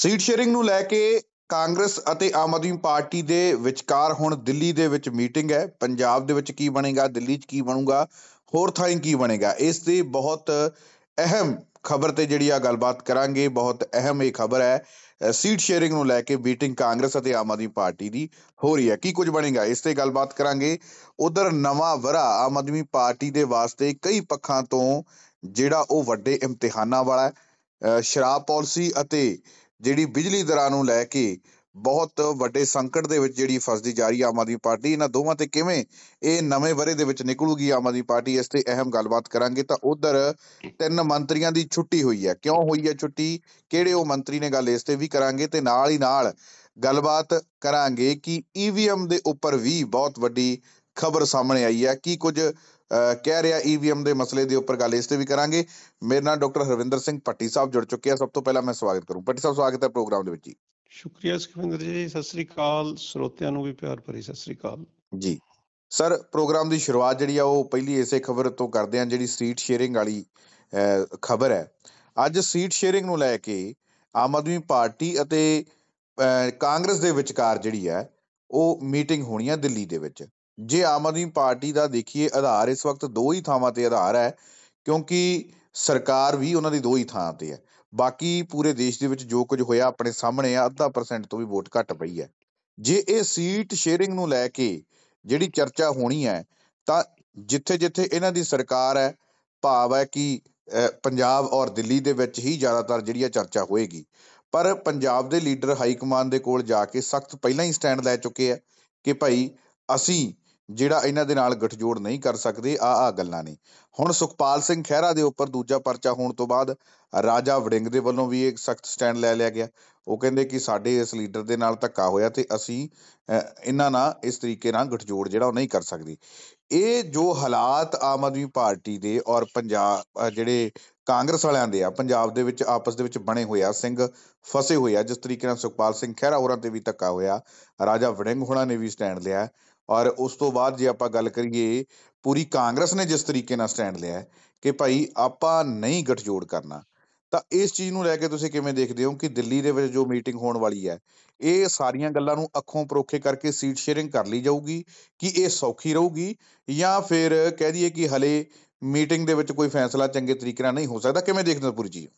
seat sharing ਨੂੰ ਲੈ ਕੇ ਕਾਂਗਰਸ ਅਤੇ ਆਮ ਆਦਮੀ ਪਾਰਟੀ ਦੇ ਵਿਚਕਾਰ ਹੁਣ ਦਿੱਲੀ ਦੇ ਵਿੱਚ ਮੀਟਿੰਗ ਹੈ ਪੰਜਾਬ ਦੇ ਵਿੱਚ ਕੀ ਬਣੇਗਾ ਦਿੱਲੀ 'ਚ ਕੀ ਬਣੂਗਾ ਹੋਰ ਥਾਈਂ ਕੀ ਬਣੇਗਾ ਇਸ ਤੇ ਬਹੁਤ ਅਹਿਮ ਖਬਰ ਤੇ ਜਿਹੜੀ ਆ ਗੱਲਬਾਤ ਕਰਾਂਗੇ ਬਹੁਤ ਅਹਿਮ ਇਹ ਖਬਰ ਹੈ ਸੀਟ ਸ਼ੇਅਰਿੰਗ ਨੂੰ ਲੈ ਕੇ ਮੀਟਿੰਗ ਕਾਂਗਰਸ ਅਤੇ ਆਮ ਆਦਮੀ ਪਾਰਟੀ ਦੀ ਹੋ ਰਹੀ ਹੈ ਕੀ ਕੁਝ ਬਣੇਗਾ ਇਸ ਤੇ ਗੱਲਬਾਤ ਕਰਾਂਗੇ ਉਧਰ ਨਵਾਂ ਵਰਾ ਆਮ ਆਦਮੀ ਪਾਰਟੀ ਦੇ ਵਾਸਤੇ ਕਈ ਪੱਖਾਂ ਤੋਂ ਜਿਹੜਾ ਉਹ ਵੱਡੇ ਇਮਤਿਹਾਨਾਂ ਵਾਲਾ ਸ਼ਰਾਬ ਪਾਲਿਸੀ ਅਤੇ ਜਿਹੜੀ ਬਿਜਲੀ ਦਰਾਂ ਨੂੰ ਲੈ ਕੇ ਬਹੁਤ ਵੱਡੇ ਸੰਕਟ ਦੇ ਵਿੱਚ ਜਿਹੜੀ ਫਸਦੀ ਜਾ ਰਹੀ ਆਮ ਆਦਮੀ ਪਾਰਟੀ ਇਹਨਾਂ ਦੋਵਾਂ ਤੇ ਕਿਵੇਂ ਇਹ ਨਵੇਂ ਬਰੇ ਦੇ ਵਿੱਚ ਨਿਕਲੂਗੀ ਆਮ ਆਦਮੀ ਪਾਰਟੀ ਇਸ ਤੇ ਅਹਿਮ ਗੱਲਬਾਤ ਕਰਾਂਗੇ ਤਾਂ ਉਧਰ ਤਿੰਨ ਮੰਤਰੀਆਂ ਦੀ ਛੁੱਟੀ ਹੋਈ ਹੈ ਕਿਉਂ ਹੋਈ ਹੈ ਛੁੱਟੀ ਕਿਹੜੇ ਉਹ ਮੰਤਰੀ ਨੇ ਗੱਲ ਇਸ ਤੇ ਵੀ ਕਰਾਂਗੇ ਤੇ ਨਾਲ ਹੀ ਨਾਲ ਗੱਲਬਾਤ ਕਰਾਂਗੇ ਕਿ ਈਵੀਐਮ ਦੇ ਉੱਪਰ ਵੀ ਬਹੁਤ ਵੱਡੀ ਖਬਰ ਸਾਹਮਣੇ ਆਈ ਹੈ ਕਿ ਕੁਝ ਕਹਿ ਰਿਹਾ ਈਵੀਐਮ e ਦੇ ਮਸਲੇ ਦੇ ਉੱਪਰ ਗੱਲ ਇਸ ਤੇ ਵੀ ਕਰਾਂਗੇ ਮੇਰੇ ਨਾਲ ਡਾਕਟਰ ਹਰਵਿੰਦਰ ਸਿੰਘ ਪੱਟੀ ਸਾਹਿਬ ਜੁੜ ਚੁੱਕੇ ਆ ਸਭ ਤੋਂ ਪਹਿਲਾਂ ਮੈਂ ਸਵਾਗਤ ਕਰੂੰ ਪੱਟੀ ਸਾਹਿਬ ਸਵਾਗਤ ਹੈ ਪ੍ਰੋਗਰਾਮ ਦੇ ਵਿੱਚ ਜੀ ਸ਼ੁਕਰੀਆ ਸੁਖਵਿੰਦਰ ਜੀ ਸਤਿ ਸ੍ਰੀ ਅਕਾਲ ਸਰੋਤਿਆਂ ਨੂੰ ਵੀ ਪਿਆਰ ਭਰੀ ਸਤਿ ਸ੍ਰੀ ਅਕਾਲ ਜੀ ਸਰ ਪ੍ਰੋਗਰਾਮ ਦੀ ਸ਼ੁਰੂਆਤ ਜਿਹੜੀ ਆ ਉਹ ਪਹਿਲੀ ਇਸੇ ਖਬਰ ਤੋਂ ਕਰਦੇ ਆ ਜਿਹੜੀ ਸੀਟ ਸ਼ੇਅਰਿੰਗ ਵਾਲੀ ਖਬਰ ਹੈ ਅੱਜ ਸੀਟ ਸ਼ੇਅਰਿੰਗ ਨੂੰ ਲੈ ਕੇ ਆਮ ਆਦਮੀ ਪਾਰਟੀ ਅਤੇ ਕਾਂਗਰਸ ਦੇ ਵਿਚਕਾਰ ਜਿਹੜੀ ਹੈ ਉਹ ਮੀਟਿੰਗ ਹੋਣੀ ਹੈ ਦਿੱਲੀ ਦੇ ਵਿੱਚ ਜੇ ਆਮ ਆਦਮੀ ਪਾਰਟੀ ਦਾ ਦੇਖੀਏ ਆਧਾਰ ਇਸ ਵਕਤ ਦੋ ਹੀ ਥਾਵਾਂ ਤੇ ਆਧਾਰ ਹੈ ਕਿਉਂਕਿ ਸਰਕਾਰ ਵੀ ਉਹਨਾਂ ਦੀ ਦੋ ਹੀ ਥਾਂ ਤੇ ਹੈ ਬਾਕੀ ਪੂਰੇ ਦੇਸ਼ ਦੇ ਵਿੱਚ ਜੋ ਕੁਝ ਹੋਇਆ ਆਪਣੇ ਸਾਹਮਣੇ ਆ ਅੱਧਾ ਪਰਸੈਂਟ ਤੋਂ ਵੀ ਵੋਟ ਘਟ ਪਈ ਹੈ ਜੇ ਇਹ ਸੀਟ ਸ਼ੇਅਰਿੰਗ ਨੂੰ ਲੈ ਕੇ ਜਿਹੜੀ ਚਰਚਾ ਹੋਣੀ ਹੈ ਤਾਂ ਜਿੱਥੇ-ਜਿੱਥੇ ਇਹਨਾਂ ਦੀ ਸਰਕਾਰ ਹੈ ਭਾਵ ਹੈ ਕਿ ਪੰਜਾਬ ਔਰ ਦਿੱਲੀ ਦੇ ਵਿੱਚ ਹੀ ਜ਼ਿਆਦਾਤਰ ਜਿਹੜੀ ਆ ਚਰਚਾ ਹੋਏਗੀ ਪਰ ਪੰਜਾਬ ਦੇ ਲੀਡਰ ਹਾਈ ਕਮਾਂਡ ਦੇ ਕੋਲ ਜਾ ਕੇ ਸਖਤ ਪਹਿਲਾਂ ਹੀ ਸਟੈਂਡ ਲੈ ਚੁੱਕੇ ਆ ਕਿ ਭਾਈ ਅਸੀਂ ਜਿਹੜਾ ਇਹਨਾਂ ਦੇ ਨਾਲ ਗਠਜੋੜ ਨਹੀਂ ਕਰ ਸਕਦੇ ਆ ਆ ਗੱਲਾਂ ਨੇ ਹੁਣ ਸੁਖਪਾਲ ਸਿੰਘ ਖਹਿਰਾ ਦੇ ਉੱਪਰ ਦੂਜਾ ਪਰਚਾ ਹੋਣ ਤੋਂ ਬਾਅਦ ਰਾਜਾ ਵੜਿੰਗ ਦੇ ਵੱਲੋਂ ਵੀ ਇੱਕ ਸਖਤ ਸਟੈਂਡ ਲੈ ਲਿਆ ਗਿਆ ਉਹ ਕਹਿੰਦੇ ਕਿ ਸਾਡੇ ਇਸ ਲੀਡਰ ਦੇ ਨਾਲ ਧੱਕਾ ਹੋਇਆ ਤੇ ਅਸੀਂ ਇਹਨਾਂ ਨਾਲ ਇਸ ਤਰੀਕੇ ਨਾਲ ਗਠਜੋੜ ਜਿਹੜਾ ਉਹ ਨਹੀਂ ਕਰ ਸਕਦੇ ਇਹ ਜੋ ਹਾਲਾਤ ਆਮ ਆਦਮੀ ਪਾਰਟੀ ਦੇ ਔਰ ਪੰਜਾਬ ਜਿਹੜੇ ਕਾਂਗਰਸ ਵਾਲਿਆਂ ਦੇ ਆ ਪੰਜਾਬ ਦੇ ਵਿੱਚ ਆਪਸ ਦੇ ਵਿੱਚ ਬਣੇ ਹੋਏ ਆ ਸਿੰਘ ਫਸੇ ਹੋਏ ਆ ਜਿਸ ਤਰੀਕੇ ਨਾਲ ਸੁਖਪਾਲ ਸਿੰਘ ਖਹਿਰਾ ਹੋਰਾਂ ਤੇ ਵੀ ਧੱਕਾ ਹੋਇਆ ਰਾਜਾ ਵੜਿੰਗ ਹੋਣਾ ਨੇ ਵੀ ਸਟੈਂਡ ਲਿਆ ਔਰ ਉਸ ਤੋਂ ਬਾਅਦ ਜੇ ਆਪਾਂ ਗੱਲ ਕਰੀਏ ਪੂਰੀ ਕਾਂਗਰਸ ਨੇ ਜਿਸ ਤਰੀਕੇ ਨਾਲ ਸਟੈਂਡ ਲਿਆ ਹੈ ਕਿ ਭਾਈ ਆਪਾਂ ਨਹੀਂ ਗਠਜੋੜ ਕਰਨਾ ਤਾਂ ਇਸ ਚੀਜ਼ ਨੂੰ ਲੈ ਕੇ ਤੁਸੀਂ ਕਿਵੇਂ ਦੇਖਦੇ ਹੋ ਕਿ ਦਿੱਲੀ ਦੇ ਵਿੱਚ ਜੋ ਮੀਟਿੰਗ ਹੋਣ ਵਾਲੀ ਹੈ ਇਹ ਸਾਰੀਆਂ ਗੱਲਾਂ ਨੂੰ ਅੱਖੋਂ ਪਰੋਖੇ ਕਰਕੇ ਸੀਟ ਸ਼ੇਅਰਿੰਗ ਕਰ ਲਈ ਜਾਊਗੀ ਕਿ ਇਹ ਸੌਖੀ ਰਹੂਗੀ ਜਾਂ ਫਿਰ ਕਹਿ ਦਈਏ ਕਿ ਹਲੇ ਮੀਟਿੰਗ ਦੇ ਵਿੱਚ ਕੋਈ ਫੈਸਲਾ ਚੰਗੇ ਤਰੀਕੇ ਨਾਲ ਨਹੀਂ ਹੋ ਸਕਦਾ ਕਿਵੇਂ ਦੇਖਦੇ ਹੋ ਪੂਰੀ ਚੀਜ਼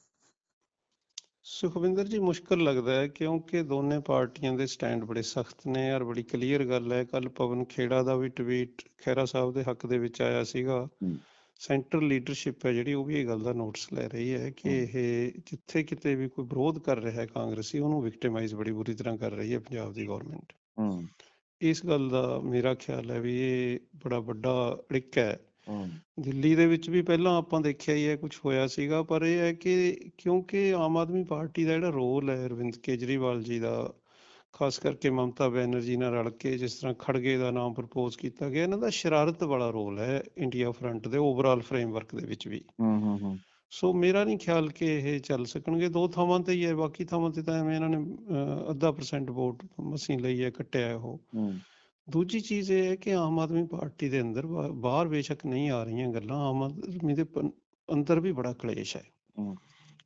ਸੁਖਵਿੰਦਰ ਜੀ ਮੁਸ਼ਕਲ ਲੱਗਦਾ ਹੈ ਕਿਉਂਕਿ ਦੋਨੇ ਪਾਰਟੀਆਂ ਦੇ ਸਟੈਂਡ ਬੜੇ ਸਖਤ ਨੇ ਔਰ ਬੜੀ ਕਲੀਅਰ ਗੱਲ ਹੈ ਕੱਲ ਪਵਨ ਖੇੜਾ ਦਾ ਵੀ ਟਵੀਟ ਖੈਰਾ ਸਾਹਿਬ ਦੇ ਹੱਕ ਦੇ ਵਿੱਚ ਆਇਆ ਸੀਗਾ ਸੈਂਟਰ ਲੀਡਰਸ਼ਿਪ ਹੈ ਜਿਹੜੀ ਉਹ ਵੀ ਇਹ ਗੱਲ ਦਾ ਨੋਟਿਸ ਲੈ ਰਹੀ ਹੈ ਕਿ ਇਹ ਜਿੱਥੇ ਕਿਤੇ ਵੀ ਕੋਈ ਵਿਰੋਧ ਕਰ ਰਿਹਾ ਹੈ ਕਾਂਗਰਸੀ ਉਹਨੂੰ ਵਿਕਟਿਮਾਈਜ਼ ਬੜੀ ਬੁਰੀ ਤਰ੍ਹਾਂ ਕਰ ਰਹੀ ਹੈ ਪੰਜਾਬ ਦੀ ਗਵਰਨਮੈਂਟ ਇਸ ਗੱਲ ਦਾ ਮੇਰਾ ਖਿਆਲ ਹੈ ਵੀ ਇਹ ਬੜਾ ਵੱਡਾ ੜਿੱਕ ਹੈ ਦਿੱਲੀ ਦੇ ਵਿੱਚ ਵੀ ਪਹਿਲਾਂ ਆਪਾਂ ਦੇਖਿਆ ਹੀ ਹੈ ਕੁਝ ਹੋਇਆ ਸੀਗਾ ਪਰ ਇਹ ਹੈ ਕਿ ਕਿਉਂਕਿ ਆਮ ਆਦਮੀ ਪਾਰਟੀ ਦਾ ਜਿਹੜਾ ਰੋਲ ਹੈ ਅਰਵਿੰਦ ਕੇਜਰੀਵਾਲ ਜੀ ਦਾ ਖਾਸ ਕਰਕੇ ਮਮਤਾ ਬੈਨਰਜੀ ਨਾਲ ਰਲ ਕੇ ਜਿਸ ਤਰ੍ਹਾਂ ਖੜਗੇ ਦਾ ਨਾਮ ਪ੍ਰਪੋਜ਼ ਕੀਤਾ ਗਿਆ ਇਹਨਾਂ ਦਾ ਸ਼ਰਾਰਤ ਵਾਲਾ ਰੋਲ ਹੈ ਇੰਡੀਆ ਫਰੰਟ ਦੇ ਓਵਰਆਲ ਫਰੇਮਵਰਕ ਦੇ ਵਿੱਚ ਵੀ ਹੂੰ ਹੂੰ ਹੂੰ ਸੋ ਮੇਰਾ ਨਹੀਂ ਖਿਆਲ ਕਿ ਇਹ ਚੱਲ ਸਕਣਗੇ ਦੋ ਥਾਵਾਂ ਤੇ ਹੀ ਹੈ ਬਾਕੀ ਥਾਵਾਂ ਤੇ ਤਾਂ ਐਵੇਂ ਇਹਨਾਂ ਨੇ ਅੱਧਾ ਪਰਸੈਂਟ ਵੋਟ ਮਸੀਂ ਲਈ ਹੈ ਕੱਟਿਆ ਉਹ ਹੂੰ ਦੂਜੀ ਚੀਜ਼ ਇਹ ਹੈ ਕਿ ਆਮ ਆਦਮੀ ਪਾਰਟੀ ਦੇ ਅੰਦਰ ਬਾਹਰ ਬੇਸ਼ੱਕ ਨਹੀਂ ਆ ਰਹੀਆਂ ਗੱਲਾਂ ਆਮ ਆਦਮੀ ਦੇ ਅੰਦਰ ਵੀ ਬੜਾ ਕਲੇਸ਼ ਹੈ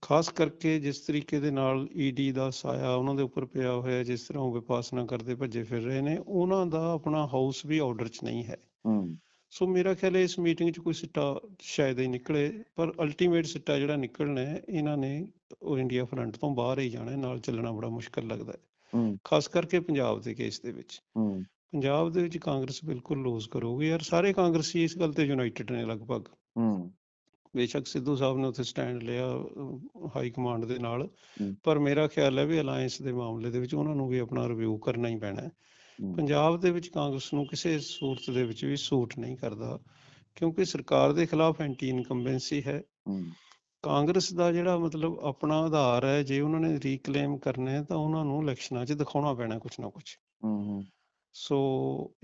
ਖਾਸ ਕਰਕੇ ਜਿਸ ਤਰੀਕੇ ਦੇ ਨਾਲ ਈਡੀ e ਦਾ ਸਾਇਆ ਉਹਨਾਂ ਦੇ ਉੱਪਰ ਪਿਆ ਹੋਇਆ ਜਿਸ ਤਰ੍ਹਾਂ ਉਹ ਵਿਪਾਸਨਾ ਕਰਦੇ ਭੱਜੇ ਫਿਰ ਰਹੇ ਨੇ ਉਹਨਾਂ ਦਾ ਆਪਣਾ ਹਾਊਸ ਵੀ ਆਰਡਰ 'ਚ ਨਹੀਂ ਹੈ ਸੋ ਮੇਰਾ ਖਿਆਲ ਹੈ ਇਸ ਮੀਟਿੰਗ 'ਚ ਕੋਈ ਸਿੱਟਾ ਸ਼ਾਇਦ ਹੀ ਨਿਕਲੇ ਪਰ ਅਲਟੀਮੇਟ ਸਿੱਟਾ ਜਿਹੜਾ ਨਿਕਲਣਾ ਹੈ ਇਹਨਾਂ ਨੇ ਉਹ ਇੰਡੀਆ ਫਰੰਟ ਤੋਂ ਬਾਹਰ ਹੀ ਜਾਣਾ ਨਾਲ ਚੱਲਣਾ ਬੜਾ ਮੁਸ਼ਕਲ ਲੱਗਦਾ ਹੈ ਖਾਸ ਕਰਕੇ ਪੰਜਾਬ ਦੇ ਕੇਸ ਦੇ ਵਿੱਚ ਪੰਜਾਬ ਦੇ ਵਿੱਚ ਕਾਂਗਰਸ ਬਿਲਕੁਲ ਲੂਜ਼ ਕਰੋਗੇ ਯਾਰ ਸਾਰੇ ਕਾਂਗਰਸੀ ਇਸ ਗੱਲ ਤੇ ਯੂਨਾਈਟਿਡ ਨੇ ਲਗਭਗ ਹੂੰ ਬੇਸ਼ੱਕ ਸਿੱਧੂ ਸਾਹਿਬ ਨੇ ਉੱਥੇ ਸਟੈਂਡ ਲਿਆ ਹਾਈ ਕਮਾਂਡ ਦੇ ਨਾਲ ਪਰ ਮੇਰਾ ਖਿਆਲ ਹੈ ਵੀ ਅਲਾਈਅੰਸ ਦੇ ਮਾਮਲੇ ਦੇ ਵਿੱਚ ਉਹਨਾਂ ਨੂੰ ਵੀ ਆਪਣਾ ਰਿਵਿਊ ਕਰਨਾ ਹੀ ਪੈਣਾ ਹੈ ਪੰਜਾਬ ਦੇ ਵਿੱਚ ਕਾਂਗਰਸ ਨੂੰ ਕਿਸੇ ਸੂਰਤ ਦੇ ਵਿੱਚ ਵੀ ਸੂਟ ਨਹੀਂ ਕਰਦਾ ਕਿਉਂਕਿ ਸਰਕਾਰ ਦੇ ਖਿਲਾਫ ਐਂਟੀ ਇਨਕੰਬੈਂਸੀ ਹੈ ਕਾਂਗਰਸ ਦਾ ਜਿਹੜਾ ਮਤਲਬ ਆਪਣਾ ਆਧਾਰ ਹੈ ਜੇ ਉਹਨਾਂ ਨੇ ਰੀਕਲੇਮ ਕਰਨਾ ਹੈ ਤਾਂ ਉਹਨਾਂ ਨੂੰ ਇਲੈਕਸ਼ਨਾਂ 'ਚ ਦਿਖਾਉਣਾ ਪੈਣਾ ਕੁਝ ਨਾ ਕੁਝ ਹੂੰ ਸੋ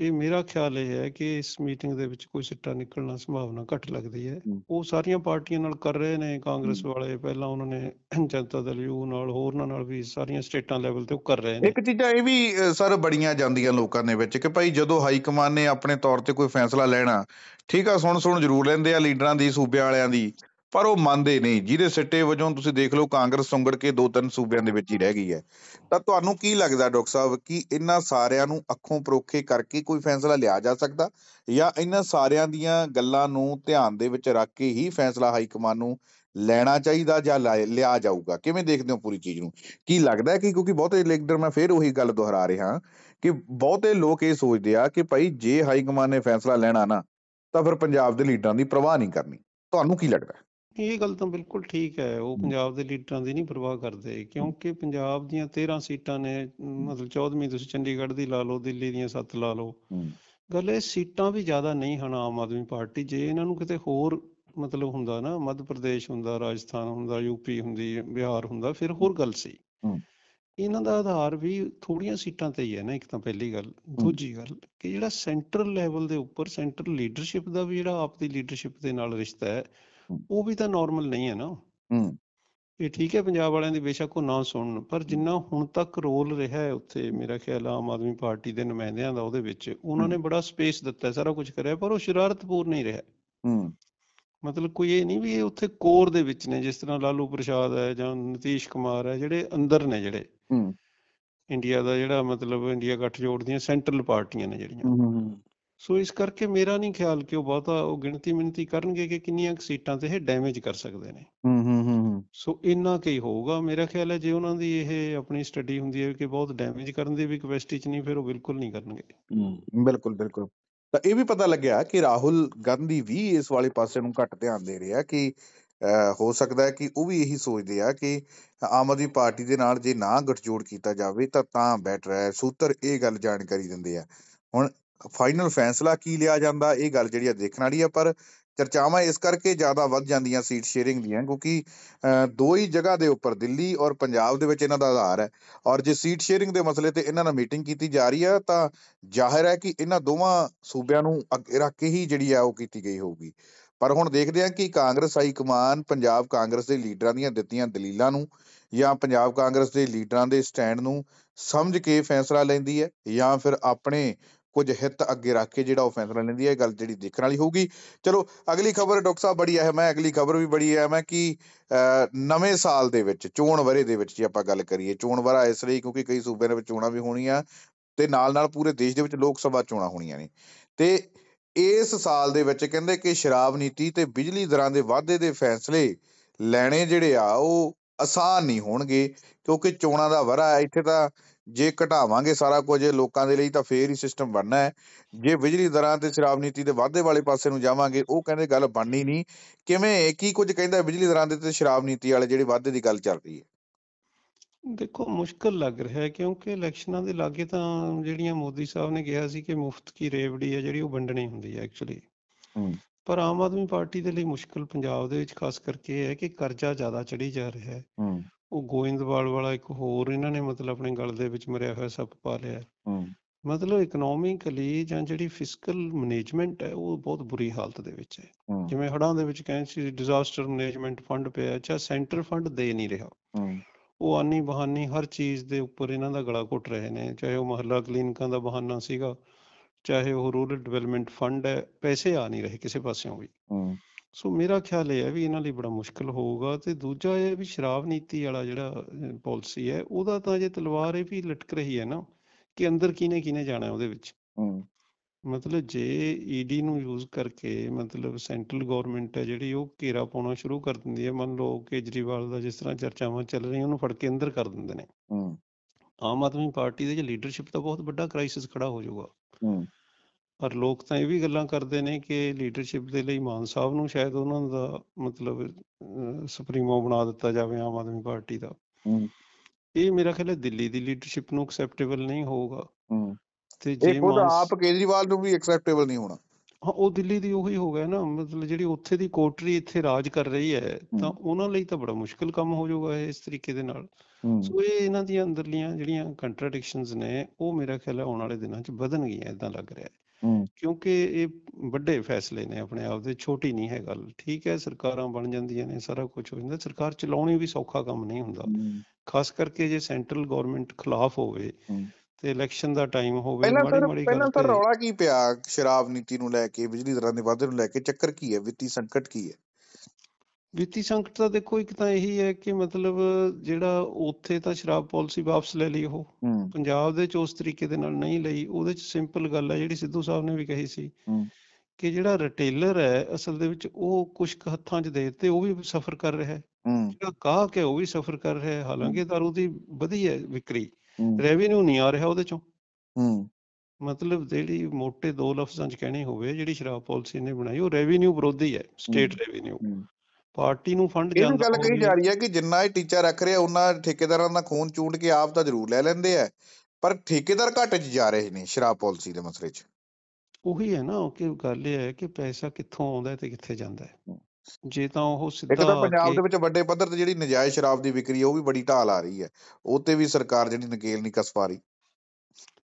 ਇਹ ਮੇਰਾ ਖਿਆਲ ਇਹ ਹੈ ਕਿ ਇਸ ਮੀਟਿੰਗ ਦੇ ਵਿੱਚ ਕੋਈ ਸਿੱਟਾ ਨਿਕਲਣਾ ਸੰਭਾਵਨਾ ਘੱਟ ਲੱਗਦੀ ਹੈ ਉਹ ਸਾਰੀਆਂ ਪਾਰਟੀਆਂ ਨਾਲ ਕਰ ਰਹੇ ਨੇ ਕਾਂਗਰਸ ਵਾਲੇ ਪਹਿਲਾਂ ਉਹਨਾਂ ਨੇ ਜਨਤਾ ਦਲ ਯੂ ਨਾਲ ਹੋਰਨਾਂ ਨਾਲ ਵੀ ਸਾਰੀਆਂ ਸਟੇਟਾਂ ਲੈਵਲ ਤੇ ਉਹ ਕਰ ਰਹੇ ਨੇ ਇੱਕ ਚੀਜ਼ ਇਹ ਵੀ ਸਰ ਬੜੀਆਂ ਜਾਂਦੀਆਂ ਲੋਕਾਂ ਦੇ ਵਿੱਚ ਕਿ ਭਾਈ ਜਦੋਂ ਹਾਈ ਕਮਾਨ ਨੇ ਆਪਣੇ ਤੌਰ ਤੇ ਕੋਈ ਫੈਸਲਾ ਲੈਣਾ ਠੀਕ ਆ ਸੁਣ ਸੁਣ ਜ਼ਰੂਰ ਲੈਂਦੇ ਆ ਲੀਡਰਾਂ ਦੀ ਸੂਬੇ ਵਾਲਿਆਂ ਦੀ ਪਰ ਉਹ ਮੰਨਦੇ ਨਹੀਂ ਜਿਹਦੇ ਸਿੱਟੇ ਵਜੋਂ ਤੁਸੀਂ ਦੇਖ ਲਓ ਕਾਂਗਰਸ ਸੰਗੜ ਕੇ ਦੋ ਤਿੰਨ ਸੂਬਿਆਂ ਦੇ ਵਿੱਚ ਹੀ ਰਹਿ ਗਈ ਹੈ ਤਾਂ ਤੁਹਾਨੂੰ ਕੀ ਲੱਗਦਾ ਡਾਕਟਰ ਸਾਹਿਬ ਕਿ ਇਹਨਾਂ ਸਾਰਿਆਂ ਨੂੰ ਅੱਖੋਂ ਪਰੋਖੇ ਕਰਕੇ ਕੋਈ ਫੈਸਲਾ ਲਿਆ ਜਾ ਸਕਦਾ ਜਾਂ ਇਹਨਾਂ ਸਾਰਿਆਂ ਦੀਆਂ ਗੱਲਾਂ ਨੂੰ ਧਿਆਨ ਦੇ ਵਿੱਚ ਰੱਖ ਕੇ ਹੀ ਫੈਸਲਾ ਹਾਈ ਕਮਾਨ ਨੂੰ ਲੈਣਾ ਚਾਹੀਦਾ ਜਾਂ ਲਿਆ ਜਾਊਗਾ ਕਿਵੇਂ ਦੇਖਦੇ ਹੋ ਪੂਰੀ ਚੀਜ਼ ਨੂੰ ਕੀ ਲੱਗਦਾ ਹੈ ਕਿ ਕਿਉਂਕਿ ਬਹੁਤੇ ਲੀਡਰ ਮੈਂ ਫੇਰ ਉਹੀ ਗੱਲ ਦੁਹਰਾ ਰਿਹਾ ਕਿ ਬਹੁਤੇ ਲੋਕ ਇਹ ਸੋਚਦੇ ਆ ਕਿ ਭਾਈ ਜੇ ਹਾਈ ਕਮਾਨ ਨੇ ਫੈਸਲਾ ਲੈਣਾ ਨਾ ਤਾਂ ਫਿਰ ਪੰਜਾਬ ਦੇ ਲੀਡਰਾਂ ਦੀ ਪ੍ਰਵਾਹ ਨਹੀਂ ਕਰਨੀ ਤੁਹਾਨੂੰ ਕੀ ਲੱਗਦਾ ਇਹ ਗੱਲ ਤਾਂ ਬਿਲਕੁਲ ਠੀਕ ਹੈ ਉਹ ਪੰਜਾਬ ਦੇ ਲੀਡਰਾਂ ਦੀ ਨਹੀਂ ਪਰਵਾਹ ਕਰਦੇ ਕਿਉਂਕਿ ਪੰਜਾਬ ਦੀਆਂ 13 ਸੀਟਾਂ ਨੇ ਮਤਲਬ 14ਵੀਂ ਤੁਸੀਂ ਚੰਡੀਗੜ੍ਹ ਦੀ ਲਾ ਲਓ ਦਿੱਲੀ ਦੀਆਂ 7 ਲਾ ਲਓ ਗੱਲ ਇਹ ਸੀਟਾਂ ਵੀ ਜ਼ਿਆਦਾ ਨਹੀਂ ਹਨ ਆਮ ਆਦਮੀ ਪਾਰਟੀ ਜੇ ਇਹਨਾਂ ਨੂੰ ਕਿਤੇ ਹੋਰ ਮਤਲਬ ਹੁੰਦਾ ਨਾ ਮੱਧ ਪ੍ਰਦੇਸ਼ ਹੁੰਦਾ ਰਾਜਸਥਾਨ ਹੁੰਦਾ ਯੂਪੀ ਹੁੰਦੀ ਬਿਹਾਰ ਹੁੰਦਾ ਫਿਰ ਹੋਰ ਗੱਲ ਸੀ ਇਹਨਾਂ ਦਾ ਆਧਾਰ ਵੀ ਥੋੜੀਆਂ ਸੀਟਾਂ ਤੇ ਹੀ ਹੈ ਨਾ ਇੱਕ ਤਾਂ ਪਹਿਲੀ ਗੱਲ ਦੂਜੀ ਗੱਲ ਕਿ ਜਿਹੜਾ ਸੈਂਟਰ ਲੈਵਲ ਦੇ ਉੱਪਰ ਸੈਂਟਰ ਲੀਡਰਸ਼ਿਪ ਦਾ ਵੀ ਜਿਹੜਾ ਆਪ ਦੀ ਲੀਡਰਸ਼ਿਪ ਦੇ ਨਾਲ ਰਿਸ਼ਤਾ ਹੈ ਉਹ ਵੀ ਤਾਂ ਨਾਰਮਲ ਨਹੀਂ ਹੈ ਨਾ ਹੂੰ ਇਹ ਠੀਕ ਹੈ ਪੰਜਾਬ ਵਾਲਿਆਂ ਦੀ ਬੇਸ਼ੱਕ ਉਹ ਨਾ ਸੁਣਨ ਪਰ ਜਿੰਨਾ ਹੁਣ ਤੱਕ ਰੋਲ ਰਿਹਾ ਹੈ ਉੱਥੇ ਮੇਰਾ ਖਿਆਲ ਆਮ ਆਦਮੀ ਪਾਰਟੀ ਦੇ ਨੁਮਾਇੰਦਿਆਂ ਦਾ ਉਹਦੇ ਵਿੱਚ ਉਹਨਾਂ ਨੇ ਬੜਾ ਸਪੇਸ ਦਿੱਤਾ ਸਾਰਾ ਕੁਝ ਕਰਿਆ ਪਰ ਉਹ ਸ਼ਰਾਰਤਪੂਰ ਨਹੀਂ ਰਿਹਾ ਹੂੰ ਮਤਲਬ ਕੋਈ ਇਹ ਨਹੀਂ ਵੀ ਇਹ ਉੱਥੇ ਕੋਰ ਦੇ ਵਿੱਚ ਨੇ ਜਿਸ ਤਰ੍ਹਾਂ ਲਾਲੂ ਪ੍ਰਸ਼ਾਦ ਹੈ ਜਾਂ ਨਤੀਸ਼ ਕੁਮਾਰ ਹੈ ਜਿਹੜੇ ਅੰਦਰ ਨੇ ਜਿਹੜੇ ਹੂੰ ਇੰਡੀਆ ਦਾ ਜਿਹੜਾ ਮਤਲਬ ਇੰਡੀਆ ਗੱਠ ਜੋੜਦੀਆਂ ਸੈਂਟਰਲ ਪਾਰਟੀਆਂ ਨੇ ਜਿਹੜੀਆਂ ਹੂੰ ਸੋ ਇਸ ਕਰਕੇ ਮੇਰਾ ਨਹੀਂ ਖਿਆਲ ਕਿ ਉਹ ਬਹੁਤਾ ਉਹ ਗਿਣਤੀ ਮਿੰਤੀ ਕਰਨਗੇ ਕਿ ਕਿੰਨੀਆਂ ਸੀਟਾਂ ਤੇ ਇਹ ਡੈਮੇਜ ਕਰ ਸਕਦੇ ਨੇ ਹੂੰ ਹੂੰ ਹੂੰ ਸੋ ਇੰਨਾ ਕੀ ਹੋਊਗਾ ਮੇਰਾ ਖਿਆਲ ਹੈ ਜੇ ਉਹਨਾਂ ਦੀ ਇਹ ਆਪਣੀ ਸਟੱਡੀ ਹੁੰਦੀ ਹੈ ਕਿ ਬਹੁਤ ਡੈਮੇਜ ਕਰਨ ਦੀ ਵੀ ਕਪੈਸਿਟੀ ਚ ਨਹੀਂ ਫਿਰ ਉਹ ਬਿਲਕੁਲ ਨਹੀਂ ਕਰਨਗੇ ਹੂੰ ਬਿਲਕੁਲ ਬਿਲਕੁਲ ਤਾਂ ਇਹ ਵੀ ਪਤਾ ਲੱਗਿਆ ਕਿ ਰਾਹੁਲ ਗਾਂਧੀ ਵੀ ਇਸ ਵਾਲੇ ਪਾਸੇ ਨੂੰ ਘੱਟ ਧਿਆਨ ਦੇ ਰਿਹਾ ਕਿ ਹੋ ਸਕਦਾ ਹੈ ਕਿ ਉਹ ਵੀ ਇਹੀ ਸੋਚਦੇ ਆ ਕਿ ਆਮ ਆਦਮੀ ਪਾਰਟੀ ਦੇ ਨਾਲ ਜੇ ਨਾ ਗਠਜੋੜ ਕੀਤਾ ਜਾਵੇ ਤਾਂ ਤਾਂ ਬੈਟਰ ਹੈ ਸੂਤਰ ਇਹ ਗੱਲ ਜਾਣਕਾਰੀ ਦਿੰਦੇ ਆ ਹੁਣ ਫਾਈਨਲ ਫੈਸਲਾ ਕੀ ਲਿਆ ਜਾਂਦਾ ਇਹ ਗੱਲ ਜਿਹੜੀ ਆ ਦੇਖਣ ਵਾਲੀ ਆ ਪਰ ਚਰਚਾਵਾਂ ਇਸ ਕਰਕੇ ਜ਼ਿਆਦਾ ਵੱਧ ਜਾਂਦੀਆਂ ਸੀਟ ਸ਼ੇਅਰਿੰਗ ਦੀਆਂ ਕਿਉਂਕਿ ਦੋ ਹੀ ਜਗ੍ਹਾ ਦੇ ਉੱਪਰ ਦਿੱਲੀ ਔਰ ਪੰਜਾਬ ਦੇ ਵਿੱਚ ਇਹਨਾਂ ਦਾ ਆਧਾਰ ਹੈ ਔਰ ਜੇ ਸੀਟ ਸ਼ੇਅਰਿੰਗ ਦੇ ਮਸਲੇ ਤੇ ਇਹਨਾਂ ਨਾਲ ਮੀਟਿੰਗ ਕੀਤੀ ਜਾ ਰਹੀ ਹੈ ਤਾਂ ਜ਼ਾਹਿਰ ਹੈ ਕਿ ਇਹਨਾਂ ਦੋਵਾਂ ਸੂਬਿਆਂ ਨੂੰ ਅੱਗੇ ਰੱਖ ਕੇ ਹੀ ਜਿਹੜੀ ਆ ਉਹ ਕੀਤੀ ਗਈ ਹੋਊਗੀ ਪਰ ਹੁਣ ਦੇਖਦੇ ਹਾਂ ਕਿ ਕਾਂਗਰਸ ਹਾਈ ਕਮਾਨ ਪੰਜਾਬ ਕਾਂਗਰਸ ਦੇ ਲੀਡਰਾਂ ਦੀਆਂ ਦਿੱਤੀਆਂ ਦਲੀਲਾਂ ਨੂੰ ਜਾਂ ਪੰਜਾਬ ਕਾਂਗਰਸ ਦੇ ਲੀਡਰਾਂ ਦੇ ਸਟੈਂਡ ਨੂੰ ਸਮਝ ਕੇ ਫੈਸਲਾ ਲੈਂਦੀ ਹੈ ਜਾਂ ਫਿਰ ਆਪਣੇ ਕੁਝ ਹਿੱਤ ਅੱਗੇ ਰੱਖ ਕੇ ਜਿਹੜਾ ਉਹ ਫੈਸਲਾ ਲੈਂਦੀ ਹੈ ਇਹ ਗੱਲ ਜਿਹੜੀ ਦੇਖਣ ਵਾਲੀ ਹੋਊਗੀ ਚਲੋ ਅਗਲੀ ਖਬਰ ਡਾਕਟਰ ਸਾਹਿਬ ਬੜੀ ਅਹਿਮ ਹੈ ਅਗਲੀ ਖਬਰ ਵੀ ਬੜੀ ਅਹਿਮ ਹੈ ਕਿ ਨਵੇਂ ਸਾਲ ਦੇ ਵਿੱਚ ਚੋਣ ਵਰੇ ਦੇ ਵਿੱਚ ਜੇ ਆਪਾਂ ਗੱਲ ਕਰੀਏ ਚੋਣ ਵਰਾ ਇਸ ਲਈ ਕਿਉਂਕਿ ਕਈ ਸੂਬਿਆਂ ਦੇ ਵਿੱਚ ਚੋਣਾਂ ਵੀ ਹੋਣੀਆਂ ਤੇ ਨਾਲ ਨਾਲ ਪੂਰੇ ਦੇਸ਼ ਦੇ ਵਿੱਚ ਲੋਕ ਸਭਾ ਚੋਣਾਂ ਹੋਣੀਆਂ ਨੇ ਤੇ ਇਸ ਸਾਲ ਦੇ ਵਿੱਚ ਕਹਿੰਦੇ ਕਿ ਸ਼ਰਾਬ ਨੀਤੀ ਤੇ ਬਿਜਲੀ ਦਰਾਂ ਦੇ ਵਾਧੇ ਦੇ ਫੈਸਲੇ ਲੈਣੇ ਜਿਹੜੇ ਆ ਉਹ ਆਸਾਨ ਨਹੀਂ ਹੋਣਗੇ ਕਿਉਂਕਿ ਚੋਣਾਂ ਦਾ ਵਰਾ ਇੱਥੇ ਤਾਂ ਜੇ ਘਟਾਵਾਂਗੇ ਸਾਰਾ ਕੁਝ ਲੋਕਾਂ ਦੇ ਲਈ ਤਾਂ ਫੇਰ ਹੀ ਸਿਸਟਮ ਬਣਨਾ ਹੈ ਜੇ ਬਿਜਲੀ ਦਰਾਂ ਤੇ ਸ਼ਰਾਬ ਨੀਤੀ ਦੇ ਵਾਧੇ ਵਾਲੇ ਪਾਸੇ ਨੂੰ ਜਾਵਾਂਗੇ ਉਹ ਕਹਿੰਦੇ ਗੱਲ ਬਣਨੀ ਨਹੀਂ ਕਿਵੇਂ ਕੀ ਕੁਝ ਕਹਿੰਦਾ ਬਿਜਲੀ ਦਰਾਂ ਦੇ ਤੇ ਸ਼ਰਾਬ ਨੀਤੀ ਵਾਲੇ ਜਿਹੜੇ ਵਾਧੇ ਦੀ ਗੱਲ ਚੱਲ ਰਹੀ ਹੈ ਦੇਖੋ ਮੁਸ਼ਕਲ ਲੱਗ ਰਿਹਾ ਹੈ ਕਿਉਂਕਿ ਇਲੈਕਸ਼ਨਾਂ ਦੇ ਲਾਗੇ ਤਾਂ ਜਿਹੜੀਆਂ ਮੋਦੀ ਸਾਹਿਬ ਨੇ ਕਿਹਾ ਸੀ ਕਿ ਮੁਫਤ ਕੀ ਰੇਵੜੀ ਹੈ ਜਿਹੜੀ ਉਹ ਵੰਡਣੀ ਹੁੰਦੀ ਹੈ ਐਕਚੁਅਲੀ ਪਰ ਆਮ ਆਦਮੀ ਪਾਰਟੀ ਦੇ ਲਈ ਮੁਸ਼ਕਲ ਪੰਜਾਬ ਦੇ ਵਿੱਚ ਖਾਸ ਕਰਕੇ ਇਹ ਹੈ ਕਿ ਕਰਜ਼ਾ ਜ਼ਿਆਦਾ ਚੜੀ ਜਾ ਰਿਹਾ ਹੈ ਉਹ ਗੋਇੰਦਵਾਲ ਵਾਲਾ ਇੱਕ ਹੋਰ ਇਹਨਾਂ ਨੇ ਮਤਲਬ ਆਪਣੇ ਗਲ ਦੇ ਵਿੱਚ ਮਰਿਆ ਹੋਇਆ ਸੱਪ ਪਾ ਲਿਆ ਹੂੰ ਮਤਲਬ ਇਕਨੋਮਿਕਲੀ ਜਾਂ ਜਿਹੜੀ ਫਿਸਕਲ ਮੈਨੇਜਮੈਂਟ ਹੈ ਉਹ ਬਹੁਤ ਬੁਰੀ ਹਾਲਤ ਦੇ ਵਿੱਚ ਹੈ ਜਿਵੇਂ ਹੜਾਂ ਦੇ ਵਿੱਚ ਕਹਿੰਦੇ ਸੀ ਡਿਜ਼ਾਸਟਰ ਮੈਨੇਜਮੈਂਟ ਫੰਡ ਪਿਆ ਅੱਛਾ ਸੈਂਟਰ ਫੰਡ ਦੇ ਨਹੀਂ ਰਿਹਾ ਉਹ ਆਨੀ ਬਹਾਨੀ ਹਰ ਚੀਜ਼ ਦੇ ਉੱਪਰ ਇਹਨਾਂ ਦਾ ਗਲਾ ਘੁੱਟ ਰਹੇ ਨੇ ਚਾਹੇ ਉਹ ਮਹੱਲਾ ਕਲੀਨਿਕਾਂ ਦਾ ਬਹਾਨਾ ਸੀਗਾ ਚਾਹੇ ਉਹ ਰੂਰਲ ਡਿਵੈਲਪਮੈਂਟ ਫੰਡ ਹੈ ਪੈਸੇ ਆ ਨਹੀਂ ਰਹੇ ਕਿਸੇ ਪਾਸਿਓਂ ਵੀ ਸੋ ਮੇਰਾ ਖਿਆਲ ਇਹ ਹੈ ਵੀ ਇਹਨਾਂ ਲਈ ਬੜਾ ਮੁਸ਼ਕਲ ਹੋਊਗਾ ਤੇ ਦੂਜਾ ਇਹ ਵੀ ਸ਼ਰਾਬ ਨੀਤੀ ਵਾਲਾ ਜਿਹੜਾ ਪਾਲਿਸੀ ਹੈ ਉਹਦਾ ਤਾਂ ਜੇ ਤਲਵਾਰ ਇਹ ਵੀ ਲਟਕ ਰਹੀ ਹੈ ਨਾ ਕਿ ਅੰਦਰ ਕਿਨੇ ਕਿਨੇ ਜਾਣਾ ਉਹਦੇ ਵਿੱਚ ਮਤਲਬ ਜੇ ਈਡੀ e ਨੂੰ ਯੂਜ਼ ਕਰਕੇ ਮਤਲਬ ਸੈਂਟਰਲ ਗਵਰਨਮੈਂਟ ਹੈ ਜਿਹੜੀ ਉਹ ਘੇਰਾ ਪਾਉਣਾ ਸ਼ੁਰੂ ਕਰ ਦਿੰਦੀ ਹੈ ਮੰਨ ਲਓ ਕੇਜਰੀਵਾਲ ਦਾ ਜਿਸ ਤਰ੍ਹਾਂ ਚਰਚਾਵਾਂ ਚੱਲ ਰਹੀਆਂ ਉਹਨੂੰ ਫੜ ਕੇ ਅੰਦਰ ਕਰ ਦਿੰਦੇ ਨੇ ਆਮ ਆਦਮੀ ਪਾਰਟੀ ਦੇ ਜੇ ਲੀਡਰਸ਼ਿਪ ਦਾ ਬਹੁਤ ਵੱਡਾ ਕ੍ਰਾਈਸਿਸ ਖੜਾ ਹੋ ਜਾਊਗਾ ਪਰ ਲੋਕ ਤਾਂ ਇਹ ਵੀ ਗੱਲਾਂ ਕਰਦੇ ਨੇ ਕਿ ਲੀਡਰਸ਼ਿਪ ਦੇ ਲਈ ਮਾਨ ਸਾਹਿਬ ਨੂੰ ਸ਼ਾਇਦ ਉਹਨਾਂ ਦਾ ਮਤਲਬ ਸੁਪਰੀਮੋ ਬਣਾ ਦਿੱਤਾ ਜਾਵੇ ਆਮ ਆਦਮੀ ਪਾਰਟੀ ਦਾ ਇਹ ਮੇਰਾ ਖਿਆਲ ਹੈ ਦਿੱਲੀ ਦੀ ਲੀਡਰਸ਼ਿਪ ਨੂੰ ਐਕਸੈਪਟੇਬਲ ਨਹੀਂ ਹੋਊਗਾ ਤੇ ਜੇ ਮਾਨ ਆਪ ਕੇਜਰੀਵਾਲ ਨੂੰ ਵੀ ਐਕਸੈਪਟੇਬਲ ਨਹੀਂ ਹੋਣਾ ਹਾਂ ਉਹ ਦਿੱਲੀ ਦੀ ਉਹੀ ਹੋ ਗਿਆ ਨਾ ਮਤਲਬ ਜਿਹੜੀ ਉੱਥੇ ਦੀ ਕੋਟਰੀ ਇੱਥੇ ਰਾਜ ਕਰ ਰਹੀ ਹੈ ਤਾਂ ਉਹਨਾਂ ਲਈ ਤਾਂ ਬੜਾ ਮੁਸ਼ਕਲ ਕੰਮ ਹੋ ਜਾਊਗਾ ਇਸ ਤਰੀਕੇ ਦੇ ਨਾਲ ਸੋ ਇਹ ਇਹਨਾਂ ਦੀਆਂ ਅੰਦਰਲੀਆਂ ਜਿਹੜੀਆਂ ਕੰਟਰਡਿਕਸ਼ਨਸ ਨੇ ਉਹ ਮੇਰਾ ਖਿਆਲ ਹੈ ਆਉਣ ਵਾਲੇ ਦਿਨਾਂ 'ਚ ਵਧਣਗੀਆਂ ਇਦਾਂ ਲੱਗ ਰਿਹਾ ਹੈ ਹੂੰ ਕਿਉਂਕਿ ਇਹ ਵੱਡੇ ਫੈਸਲੇ ਨੇ ਆਪਣੇ ਆਪ ਦੇ ਛੋਟੀ ਨਹੀਂ ਹੈ ਗੱਲ ਠੀਕ ਹੈ ਸਰਕਾਰਾਂ ਬਣ ਜਾਂਦੀਆਂ ਨੇ ਸਾਰਾ ਕੁਝ ਹੋ ਜਾਂਦਾ ਸਰਕਾਰ ਚਲਾਉਣੀ ਵੀ ਸੌਖਾ ਕੰਮ ਨਹੀਂ ਹੁੰਦਾ ਖਾਸ ਕਰਕੇ ਜੇ ਸੈਂਟਰਲ ਗਵਰਨਮੈਂਟ ਖਿਲਾਫ ਹੋਵੇ ਤੇ ਇਲੈਕਸ਼ਨ ਦਾ ਟਾਈਮ ਹੋਵੇ ਮਾੜੀ ਮਾੜੀ ਗੱਲ ਪਹਿਲਾਂ ਤਾਂ ਰੌਲਾ ਕੀ ਪਿਆ ਸ਼ਰਾਬ ਨੀਤੀ ਨੂੰ ਲੈ ਕੇ ਬਿਜਲੀ ਦਰਾਂ ਦੇ ਵਾਧੇ ਨੂੰ ਲੈ ਕੇ ਚੱਕਰ ਕੀ ਹੈ ਵਿੱਤੀ ਸੰਕਟ ਕੀ ਹੈ ਵਿੱਤੀ ਸੰਕਟ ਤਾਂ ਦੇਖੋ ਇੱਕ ਤਾਂ ਇਹੀ ਹੈ ਕਿ ਮਤਲਬ ਜਿਹੜਾ ਉੱਥੇ ਤਾਂ ਸ਼ਰਾਬ ਪਾਲਿਸੀ ਵਾਪਸ ਲੈ ਲਈ ਉਹ ਪੰਜਾਬ ਦੇ ਚ ਉਸ ਤਰੀਕੇ ਦੇ ਨਾਲ ਨਹੀਂ ਲਈ ਉਹਦੇ ਚ ਸਿੰਪਲ ਗੱਲ ਹੈ ਜਿਹੜੀ ਸਿੱਧੂ ਸਾਹਿਬ ਨੇ ਵੀ ਕਹੀ ਸੀ ਕਿ ਜਿਹੜਾ ਰਿਟੇਲਰ ਹੈ ਅਸਲ ਦੇ ਵਿੱਚ ਉਹ ਕੁਝ ਹੱਥਾਂ 'ਚ ਦੇ ਤੇ ਉਹ ਵੀ ਸਫਰ ਕਰ ਰਿਹਾ ਹੈ ਜਿਹੜਾ ਗਾਹਕ ਹੈ ਉਹ ਵੀ ਸਫਰ ਕਰ ਰਿਹਾ ਹੈ ਹਾਲਾਂਕਿ ਦਾਰੂ ਦੀ ਵਧੀ ਹੈ ਵਿਕਰੀ ਰੈਵਨਿਊ ਨਹੀਂ ਆ ਰਿਹਾ ਉਹਦੇ ਚੋਂ ਮਤਲਬ ਜਿਹੜੀ ਮੋٹے ਦੋ ਲਫ਼ਜ਼ਾਂ 'ਚ ਕਹਿਣੀ ਹੋਵੇ ਜਿਹੜੀ ਸ਼ਰਾਬ ਪਾਲਿਸੀ ਨੇ ਬਣਾਈ ਉਹ ਰੈਵਨਿਊ ਵਿਰੋਧੀ ਹੈ ਸਟੇਟ ਰੈਵਨਿਊ ਪਾਰਟੀ ਨੂੰ ਫੰਡ ਜਾਂਦਾ ਇਹ ਗੱਲ ਕਹੀ ਜਾ ਰਹੀ ਹੈ ਕਿ ਜਿੰਨਾ ਇਹ ਟੀਚਾ ਰੱਖ ਰਿਹਾ ਉਹਨਾਂ ਠੇਕੇਦਾਰਾਂ ਦਾ ਖੂਨ ਚੂੰਡ ਕੇ ਆਪ ਤਾਂ ਜ਼ਰੂਰ ਲੈ ਲੈਂਦੇ ਆ ਪਰ ਠੇਕੇਦਾਰ ਘਟ 'ਚ ਜਾ ਰਹੇ ਨੇ ਸ਼ਰਾਬ ਪਾਲਿਸੀ ਦੇ ਮਸਲੇ 'ਚ ਉਹੀ ਹੈ ਨਾ ਕਿ ਗੱਲ ਇਹ ਹੈ ਕਿ ਪੈਸਾ ਕਿੱਥੋਂ ਆਉਂਦਾ ਤੇ ਕਿੱਥੇ ਜਾਂਦਾ ਹੈ ਜੇ ਤਾਂ ਉਹ ਸਿੱਧਾ ਇੱਕ ਤਾਂ ਪੰਜਾਬ ਦੇ ਵਿੱਚ ਵੱਡੇ ਪੱਧਰ ਤੇ ਜਿਹੜੀ ਨਜਾਇਜ਼ ਸ਼ਰਾਬ ਦੀ ਵਿਕਰੀ ਉਹ ਵੀ ਬੜੀ ਢਾਲ ਆ ਰਹੀ ਹੈ ਉਹ ਤੇ ਵੀ ਸਰਕਾਰ ਜਿਹੜੀ ਨਕੇਲ ਨਹੀਂ ਕਸ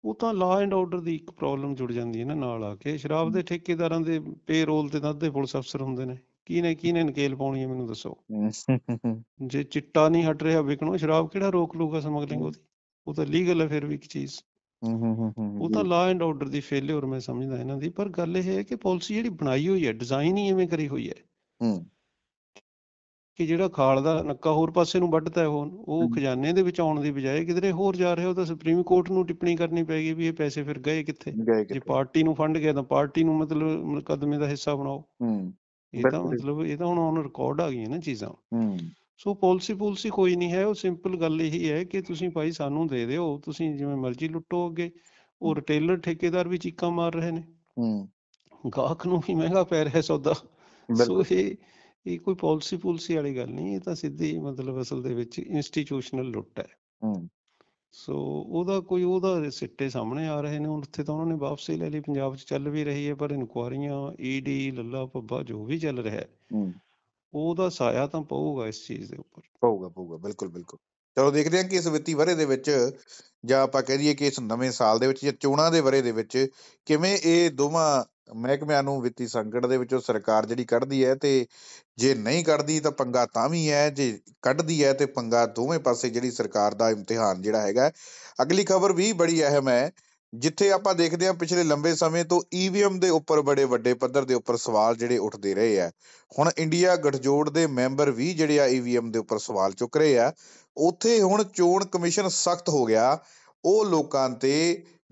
ਉਹ ਤਾਂ ਲਾ ਐਂਡ ਆਰਡਰ ਦੀ ਇੱਕ ਪ੍ਰੋਬਲਮ ਜੁੜ ਜਾਂਦੀ ਹੈ ਨਾ ਨਾਲ ਆ ਕੇ ਸ਼ਰਾਬ ਦੇ ਠੇਕੇਦਾਰਾਂ ਦੇ ਪੇਰੋਲ ਤੇ ਤਾਂ ਅੱਧੇ ਪੁਲਿਸ ਅਫਸਰ ਹੁੰਦੇ ਨੇ ਕਿਹਨੇ ਕਿਹਨੇ ਨਕੇਲ ਪਾਉਣੀ ਹੈ ਮੈਨੂੰ ਦੱਸੋ ਜੇ ਚਿੱਟਾ ਨਹੀਂ ਹਟ ਰਿਹਾ ਵਿਕਣੋ ਸ਼ਰਾਬ ਕਿਹੜਾ ਰੋਕ ਲੂਗਾ ਸਮਗਲਿੰਗ ਉਹਦੀ ਉਹ ਤਾਂ ਲੀਗਲ ਹੈ ਫਿਰ ਵੀ ਇੱਕ ਚੀਜ਼ ਉਹ ਤਾਂ law and order the failure ਮੈਂ ਸਮਝਦਾ ਇਹਨਾਂ ਦੀ ਪਰ ਗੱਲ ਇਹ ਹੈ ਕਿ ਪਾਲਿਸੀ ਜਿਹੜੀ ਬਣਾਈ ਹੋਈ ਹੈ ਡਿਜ਼ਾਈਨ ਹੀ ਐਵੇਂ ਕਰੀ ਹੋਈ ਹੈ ਕਿ ਜਿਹੜਾ ਖਾਲ ਦਾ ਨੱਕਾ ਹੋਰ ਪਾਸੇ ਨੂੰ ਵੱਢਦਾ ਉਹ ਉਹ ਖਜ਼ਾਨੇ ਦੇ ਵਿੱਚ ਆਉਣ ਦੀ ਬਜਾਏ ਕਿਧਰੇ ਹੋਰ ਜਾ ਰਿਹਾ ਉਹ ਤਾਂ ਸੁਪਰੀਮ ਕੋਰਟ ਨੂੰ ਟਿੱਪਣੀ ਕਰਨੀ ਪੈਗੀ ਵੀ ਇਹ ਪੈਸੇ ਫਿਰ ਗਏ ਕਿੱਥੇ ਜੇ ਪਾਰਟੀ ਨੂੰ ਫੰਡ ਗਿਆ ਤਾਂ ਪਾਰਟੀ ਨੂੰ ਮਤਲਬ ਮੁਕਦਮੇ ਦਾ ਹਿੱਸਾ ਬਣਾਓ ਇਹ ਤਾਂ ਮਤਲਬ ਇਹ ਤਾਂ ਹੁਣ ਆਨ ਰਿਕਾਰਡ ਆ ਗਈਆਂ ਨਾ ਚੀਜ਼ਾਂ ਹੂੰ ਸੋ ਪਾਲਿਸੀ ਪਾਲਿਸੀ ਕੋਈ ਨਹੀਂ ਹੈ ਉਹ ਸਿੰਪਲ ਗੱਲ ਇਹੀ ਹੈ ਕਿ ਤੁਸੀਂ ਭਾਈ ਸਾਨੂੰ ਦੇ ਦਿਓ ਤੁਸੀਂ ਜਿਵੇਂ ਮਰਜ਼ੀ ਲੁੱਟੋ ਅੱਗੇ ਉਹ ਰਿਟੇਲਰ ਠੇਕੇਦਾਰ ਵੀ ਚੀਕਾਂ ਮਾਰ ਰਹੇ ਨੇ ਹੂੰ ਗਾਹਕ ਨੂੰ ਵੀ ਮਹਿੰਗਾ ਪੈ ਰਿਹਾ ਸੌਦਾ ਸੋ ਇਹ ਇਹ ਕੋਈ ਪਾਲਿਸੀ ਪਾਲਿਸੀ ਵਾਲੀ ਗੱਲ ਨਹੀਂ ਇਹ ਤਾਂ ਸਿੱਧੀ ਮਤਲਬ ਅਸਲ ਦੇ ਵਿੱਚ ਇੰਸਟੀਟਿਊਸ਼ਨਲ ਲੁੱਟ ਹੈ ਹੂੰ ਸੋ ਉਹਦਾ ਕੋਈ ਉਹਦਾ ਸਿੱਟੇ ਸਾਹਮਣੇ ਆ ਰਹੇ ਨੇ ਉੱਥੇ ਤਾਂ ਉਹਨਾਂ ਨੇ ਵਾਪਸੀ ਲੈ ਲਈ ਪੰਜਾਬ 'ਚ ਚੱਲ ਵੀ ਰਹੀ ਹੈ ਪਰ ਇਨਕੁਆਰੀਆਂ ਈਡੀ ਲੱਲਾ ਪੱਬਾ ਜੋ ਵੀ ਚੱਲ ਰਿਹਾ ਹੈ ਉਹਦਾ ਸਾਇਆ ਤਾਂ ਪਊਗਾ ਇਸ ਚੀਜ਼ ਦੇ ਉੱਪਰ ਪਊਗਾ ਪਊਗਾ ਬਿਲਕੁਲ ਬਿਲਕੁਲ ਚਲੋ ਦੇਖਦੇ ਹਾਂ ਕਿ ਇਸ ਵਿੱਤੀ ਵਰੇ ਦੇ ਵਿੱਚ ਜਾਂ ਆਪਾਂ ਕਹਿ ਦਈਏ ਕਿ ਇਸ ਨਵੇਂ ਸਾਲ ਦੇ ਵਿੱਚ ਜਾਂ ਚੋਣਾਂ ਦੇ ਵਰੇ ਦੇ ਵਿੱਚ ਕਿਵੇਂ ਇਹ ਦੋਵਾਂ ਮਹਿਕਮਿਆਂ ਨੂੰ ਵਿੱਤੀ ਸੰਕਟ ਦੇ ਵਿੱਚੋਂ ਸਰਕਾਰ ਜਿਹੜੀ ਕੱਢਦੀ ਹੈ ਤੇ ਜੇ ਨਹੀਂ ਕੱਢਦੀ ਤਾਂ ਪੰਗਾ ਤਾਂ ਵੀ ਹੈ ਜੇ ਕੱਢਦੀ ਹੈ ਤੇ ਪੰਗਾ ਦੋਵੇਂ ਪਾਸੇ ਜਿਹੜੀ ਸਰਕਾਰ ਦਾ ਇਮਤਿਹਾਨ ਜਿਹੜਾ ਹੈਗਾ ਅਗਲੀ ਖਬਰ ਵੀ ਬੜੀ ਅਹਿਮ ਹੈ ਜਿੱਥੇ ਆਪਾਂ ਦੇਖਦੇ ਹਾਂ ਪਿਛਲੇ ਲੰਬੇ ਸਮੇਂ ਤੋਂ ਈਵੀਐਮ ਦੇ ਉੱਪਰ ਬੜੇ ਵੱਡੇ ਪੱਧਰ ਦੇ ਉੱਪਰ ਸਵਾਲ ਜਿਹੜੇ ਉੱਠਦੇ ਰਹੇ ਆ ਹੁਣ ਇੰਡੀਆ ਗਠਜੋੜ ਦੇ ਮੈਂਬਰ ਵੀ ਜਿਹੜੇ ਆ ਈਵੀਐਮ ਦੇ ਉੱਪਰ ਸਵਾਲ ਚੁੱਕ ਰਹੇ ਆ ਉੱਥੇ ਹੁਣ ਚੋਣ ਕਮਿਸ਼ਨ ਸਖਤ ਹੋ ਗਿਆ ਉਹ ਲੋਕਾਂ ਤੇ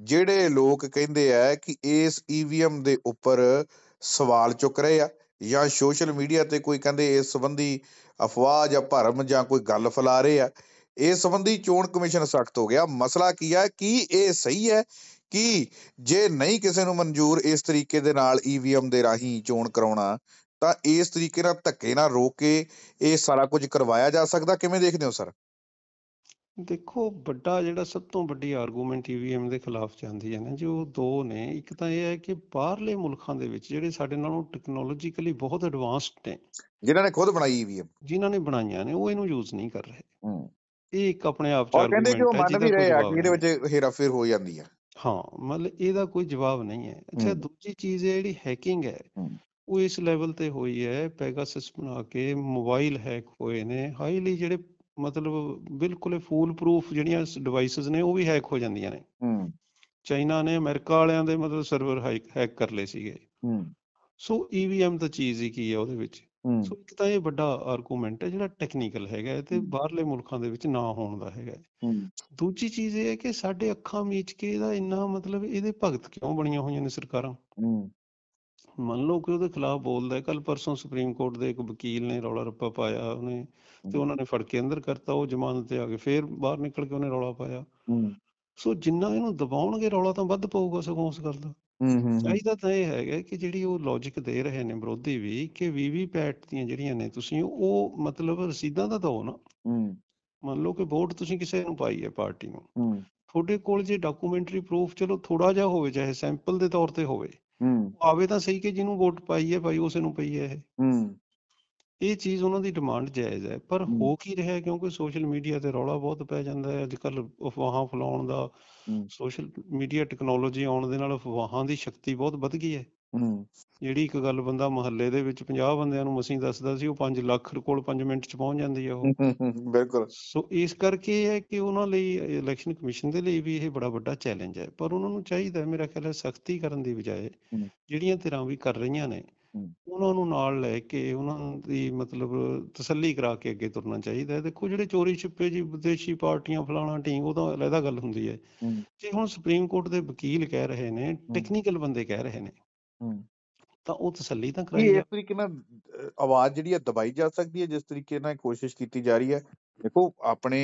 ਜਿਹੜੇ ਲੋਕ ਕਹਿੰਦੇ ਆ ਕਿ ਇਸ ਈਵੀਐਮ ਦੇ ਉੱਪਰ ਸਵਾਲ ਚੁੱਕ ਰਹੇ ਆ ਜਾਂ ਸੋਸ਼ਲ ਮੀਡੀਆ ਤੇ ਕੋਈ ਕਹਿੰਦੇ ਇਸ ਸੰਬੰਧੀ ਅਫਵਾਹ ਜਾਂ ਭਰਮ ਜਾਂ ਕੋਈ ਗੱਲ ਫਲਾ ਰਹੇ ਆ ਇਸ ਸੰਬੰਧੀ ਚੋਣ ਕਮਿਸ਼ਨ ਸਖਤ ਹੋ ਗਿਆ ਮਸਲਾ ਕੀ ਹੈ ਕਿ ਇਹ ਸਹੀ ਹੈ ਕਿ ਜੇ ਨਹੀਂ ਕਿਸੇ ਨੂੰ ਮਨਜ਼ੂਰ ਇਸ ਤਰੀਕੇ ਦੇ ਨਾਲ ਈਵੀਐਮ ਦੇ ਰਾਹੀਂ ਚੋਣ ਕਰਾਉਣਾ ਤਾਂ ਇਸ ਤਰੀਕੇ ਨਾਲ ਧੱਕੇ ਨਾਲ ਰੋਕ ਕੇ ਇਹ ਸਾਰਾ ਕੁਝ ਕਰਵਾਇਆ ਜਾ ਸਕਦਾ ਕਿਵੇਂ ਦੇਖਦੇ ਹੋ ਸਰ ਦੇਖੋ ਵੱਡਾ ਜਿਹੜਾ ਸਭ ਤੋਂ ਵੱਡੀ ਆਰਗੂਮੈਂਟ ਈਵੀਐਮ e ਦੇ ਖਿਲਾਫ ਜਾਂਦੀ ਹੈ ਨਾ ਜੀ ਉਹ ਦੋ ਨੇ ਇੱਕ ਤਾਂ ਇਹ ਹੈ ਕਿ ਬਾਹਰਲੇ ਮੁਲਕਾਂ ਦੇ ਵਿੱਚ ਜਿਹੜੇ ਸਾਡੇ ਨਾਲੋਂ ਟੈਕਨੋਲੋਜੀਕਲੀ ਬਹੁਤ ਐਡਵਾਂਸਡ ਨੇ ਜਿਨ੍ਹਾਂ ਨੇ ਖੁਦ ਬਣਾਈ ਈਵੀਐਮ e ਜਿਨ੍ਹਾਂ ਨੇ ਬਣਾਈਆਂ ਨੇ ਉਹ ਇਹਨੂੰ ਯੂਜ਼ ਨਹੀਂ ਕਰ ਰਹੇ ਹੂੰ ਇਹ ਇੱਕ ਆਪਣੇ ਆਪ ਚ ਆਰਗੂਮੈਂਟ ਹੈ ਕਿ ਉਹ ਮੰਨ ਵੀ ਰਹੇ ਆ ਕਿ ਇਹਦੇ ਵਿੱਚ ਹੇਰਾਫੇਰ ਹੋ ਜਾਂਦੀ ਆ ਹਾਂ ਮਤਲਬ ਇਹਦਾ ਕੋਈ ਜਵਾਬ ਨਹੀਂ ਹੈ ਅੱਛਾ ਦੂਜੀ ਚੀਜ਼ ਹੈ ਜਿਹੜੀ ਹੈਕਿੰਗ ਹੈ ਉਹ ਇਸ ਲੈਵਲ ਤੇ ਹੋਈ ਹੈ ਪੈਗਾਸਸ ਬਣਾ ਕੇ ਮੋਬਾਈਲ ਹੈਕ ਹੋਏ ਨੇ ਹਾਈਲੀ ਜਿਹੜੇ ਮਤਲਬ ਬਿਲਕੁਲ ਫੂਲ ਪ੍ਰੂਫ ਜਿਹੜੀਆਂ ਡਿਵਾਈਸਸ ਨੇ ਉਹ ਵੀ ਹੈਕ ਹੋ ਜਾਂਦੀਆਂ ਨੇ ਹੂੰ ਚਾਈਨਾ ਨੇ ਅਮਰੀਕਾ ਵਾਲਿਆਂ ਦੇ ਮਤਲਬ ਸਰਵਰ ਹੈਕ ਕਰ ਲਏ ਸੀਗੇ ਹੂੰ ਸੋ ਈਵੀਐਮ e ਤਾਂ ਚੀਜ਼ ਹੀ ਕੀ ਹੈ ਉਹਦੇ ਵਿੱਚ ਸੋ ਇੱਕ ਤਾਂ ਇਹ ਵੱਡਾ ਆਰਗੂਮੈਂਟ ਹੈ ਜਿਹੜਾ ਟੈਕਨੀਕਲ ਹੈਗਾ ਤੇ ਬਾਹਰਲੇ ਮੁਲਕਾਂ ਦੇ ਵਿੱਚ ਨਾ ਹੋਣ ਦਾ ਹੈਗਾ ਦੂਜੀ ਚੀਜ਼ ਇਹ ਹੈ ਕਿ ਸਾਡੇ ਅੱਖਾਂ ਮੀਚ ਕੇ ਇਹਦਾ ਇੰਨਾ ਮਤਲਬ ਇਹਦੇ ਭਗਤ ਕਿਉਂ ਬਣੀਆਂ ਹੋਈਆਂ ਨੇ ਸਰਕਾਰਾਂ ਮੰਨ ਲਓ ਕਿ ਉਹਦੇ ਖਿਲਾਫ ਬੋਲਦਾ ਕੱਲ ਪਰਸੋਂ ਸੁਪਰੀਮ ਕੋਰਟ ਦੇ ਇੱਕ ਵਕੀਲ ਨੇ ਰੌਲਾ ਰੱਪਾ ਪਾਇਆ ਉਹਨੇ ਤੇ ਉਹਨਾਂ ਨੇ ਫੜ ਕੇ ਅੰਦਰ ਕਰਤਾ ਉਹ ਜ਼ਮਾਨਤ ਤੇ ਆ ਕੇ ਫੇਰ ਬਾਹਰ ਨਿਕਲ ਕੇ ਉਹਨੇ ਰੌਲਾ ਪਾਇਆ ਸੋ ਜਿੰਨਾ ਇਹਨੂੰ ਦਬਾਉਣਗੇ ਰੌਲਾ ਤਾਂ ਵੱਧ ਪਊਗਾ ਸਗੋਂ ਉਸ ਗੱਲ ਦਾ ਚਾਹੀਦਾ ਤਾਂ ਇਹ ਹੈਗਾ ਕਿ ਜਿਹੜੀ ਉਹ ਲੌਜੀਕ ਦੇ ਰਹੇ ਨੇ ਵਿਰੋਧੀ ਵੀ ਕਿ ਵੀਵੀ ਪੈਟ ਦੀਆਂ ਜਿਹੜੀਆਂ ਨੇ ਤੁਸੀਂ ਉਹ ਮਤਲਬ ਰਸੀਦਾਂ ਦਾ ਦੋ ਨਾ ਹੂੰ ਮੰਨ ਲਓ ਕਿ ਵੋਟ ਤੁਸੀਂ ਕਿਸੇ ਨੂੰ ਪਾਈ ਹੈ ਪਾਰਟੀ ਨੂੰ ਹੂੰ ਤੁਹਾਡੇ ਕੋਲ ਜੇ ਡਾਕੂਮੈਂਟਰੀ ਪ੍ਰੂਫ ਚਲੋ ਥੋੜਾ ਜਿਹਾ ਹੋਵੇ ਚਾਹੇ ਸੈਂਪਲ ਦੇ ਤੌਰ ਤੇ ਹੋਵੇ ਹੂੰ ਆਵੇ ਤਾਂ ਸਹੀ ਕਿ ਜਿਹਨੂੰ ਵੋਟ ਪਾਈ ਹੈ ਭਾਈ ਉਸੇ ਨੂੰ ਪਈ ਹੈ ਇਹ ਹੂੰ ਇਹ ਚੀਜ਼ ਉਹਨਾਂ ਦੀ ਡਿਮਾਂਡ ਜਾਇਜ਼ ਹੈ ਪਰ ਹੋ ਕੀ ਰਿਹਾ ਕਿਉਂਕਿ ਸੋਸ਼ਲ ਮੀਡੀਆ ਤੇ ਰੌਲਾ ਬਹੁਤ ਪੈ ਜਾਂਦਾ ਹੈ ਅੱਜਕੱਲ ਅਫਵਾਹਾਂ ਫਲਾਉਣ ਦਾ ਸੋਸ਼ਲ ਮੀਡੀਆ ਟੈਕਨੋਲੋਜੀ ਆਉਣ ਦੇ ਨਾਲ ਅਫਵਾਹਾਂ ਦੀ ਸ਼ਕਤੀ ਬਹੁਤ ਵੱਧ ਗਈ ਹੈ ਹੂੰ ਜਿਹੜੀ ਇੱਕ ਗੱਲ ਬੰਦਾ ਮਹੱਲੇ ਦੇ ਵਿੱਚ 50 ਬੰਦਿਆਂ ਨੂੰ ਮਸੀਂ ਦੱਸਦਾ ਸੀ ਉਹ 5 ਲੱਖ ਕੋਲ 5 ਮਿੰਟ ਚ ਪਹੁੰਚ ਜਾਂਦੀ ਹੈ ਉਹ ਬਿਲਕੁਲ ਸੋ ਇਸ ਕਰਕੇ ਇਹ ਹੈ ਕਿ ਉਹਨਾਂ ਲਈ ਇਲੈਕਸ਼ਨ ਕਮਿਸ਼ਨ ਦੇ ਲਈ ਵੀ ਇਹ ਬੜਾ ਵੱਡਾ ਚੈਲੰਜ ਹੈ ਪਰ ਉਹਨਾਂ ਨੂੰ ਚਾਹੀਦਾ ਮੇਰਾ ਖਿਆਲ ਹੈ ਸਖਤੀ ਕਰਨ ਦੀ ਬਜਾਏ ਜਿਹੜੀਆਂ ਧਿਰਾਂ ਵੀ ਕਰ ਰਹੀਆਂ ਨੇ ਉਹਨਾਂ ਨੂੰ ਨਾਲ ਲੈ ਕੇ ਉਹਨਾਂ ਦੀ ਮਤਲਬ ਤਸੱਲੀ ਕਰਾ ਕੇ ਅੱਗੇ ਤੁਰਨਾ ਚਾਹੀਦਾ ਹੈ ਦੇਖੋ ਜਿਹੜੇ ਚੋਰੀ ਛਿਪੇ ਜੀ ਵਿਦੇਸ਼ੀ ਪਾਰਟੀਆਂ ਫਲਾਣਾ ਢੀਂਗ ਉਹ ਤਾਂ ਅਲੱਗ ਗੱਲ ਹੁੰਦੀ ਹੈ ਜੇ ਹੁਣ ਸੁਪਰੀਮ ਕੋਰਟ ਦੇ ਵਕੀਲ ਕਹਿ ਰਹੇ ਨੇ ਟੈਕਨੀਕਲ ਬੰਦੇ ਕਹਿ ਰਹੇ ਨੇ ਤਾਂ ਉਹ ਤਸੱਲੀ ਤਾਂ ਕਰਾਈ ਕਰਾਈ ਇਸ ਤਰੀਕੇ ਨਾਲ ਆਵਾਜ਼ ਜਿਹੜੀ ਹੈ ਦਬਾਈ ਜਾ ਸਕਦੀ ਹੈ ਜਿਸ ਤਰੀਕੇ ਨਾਲ ਕੋਸ਼ਿਸ਼ ਕੀਤੀ ਜਾ ਰਹੀ ਹੈ ਦੇਖੋ ਆਪਣੇ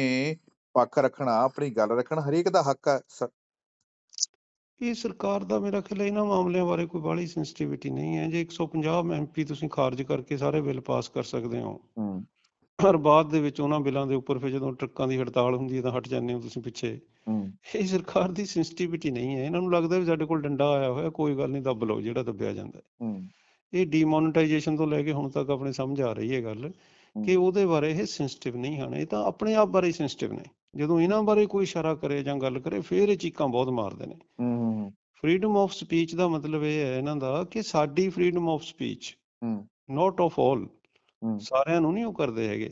ਪੱਖ ਰੱਖਣਾ ਆਪਣੀ ਗੱਲ ਰੱਖਣਾ ਹਰੇਕ ਦਾ ਹੱਕ ਹੈ ਇਹ ਸਰਕਾਰ ਦਾ ਮੇਰਾ ਖਿਆਲ ਹੈ ਇਹਨਾਂ ਮਾਮਲਿਆਂ ਬਾਰੇ ਕੋਈ ਬਾਲੀ ਸੈਂਸਿਟੀਵਿਟੀ ਨਹੀਂ ਹੈ ਜੇ 150 ਐਮਪੀ ਤੁਸੀਂ ਖਾਰਜ ਕਰਕੇ ਸਾਰੇ ਬਿੱਲ ਪਾਸ ਕਰ ਸਕਦੇ ਹੋ ਹੂੰ ਪਰ ਬਾਅਦ ਦੇ ਵਿੱਚ ਉਹਨਾਂ ਬਿੱਲਾਂ ਦੇ ਉੱਪਰ ਫਿਰ ਜਦੋਂ ਟਰੱਕਾਂ ਦੀ ਹੜਤਾਲ ਹੁੰਦੀ ਹੈ ਤਾਂ ਹਟ ਜਾਂਦੇ ਹੋ ਤੁਸੀਂ ਪਿੱਛੇ ਇਹ ਸਰਕਾਰ ਦੀ ਸੈਂਸਿਟੀਵਿਟੀ ਨਹੀਂ ਹੈ ਇਹਨਾਂ ਨੂੰ ਲੱਗਦਾ ਵੀ ਸਾਡੇ ਕੋਲ ਡੰਡਾ ਆਇਆ ਹੋਇਆ ਕੋਈ ਗੱਲ ਨਹੀਂ ਦੱਬ ਲਓ ਜਿਹੜਾ ਦੱਬਿਆ ਜਾਂਦਾ ਹੈ ਇਹ ਡੀਮੋਨਟਾਈਜੇਸ਼ਨ ਤੋਂ ਲੈ ਕੇ ਹੁਣ ਤੱਕ ਆਪਣੇ ਸਮਝ ਆ ਰਹੀ ਹੈ ਗੱਲ ਕਿ ਉਹਦੇ ਬਾਰੇ ਇਹ ਸੈਂਸਿਟਿਵ ਨਹੀਂ ਹਨ ਇਹ ਤਾਂ ਆਪਣੇ ਆਪ ਬਾਰੇ ਸੈਂਸਿਟਿਵ ਨੇ ਜਦੋਂ ਇਹਨਾਂ ਬਾਰੇ ਕੋਈ ਇਸ਼ਾਰਾ ਕਰੇ ਜਾਂ ਗੱਲ ਕਰੇ ਫਿਰ ਇਹ ਚੀਕਾਂ ਬਹੁਤ ਮਾਰਦੇ ਨੇ ਫਰੀडम ਆਫ ਸਪੀਚ ਦਾ ਮਤਲਬ ਇਹ ਹੈ ਇਹਨਾਂ ਦਾ ਕਿ ਸਾਡੀ freedom of speech not of all ਸਾਰਿਆਂ ਨੂੰ ਨਹੀਂ ਉਹ ਕਰਦੇ ਹੈਗੇ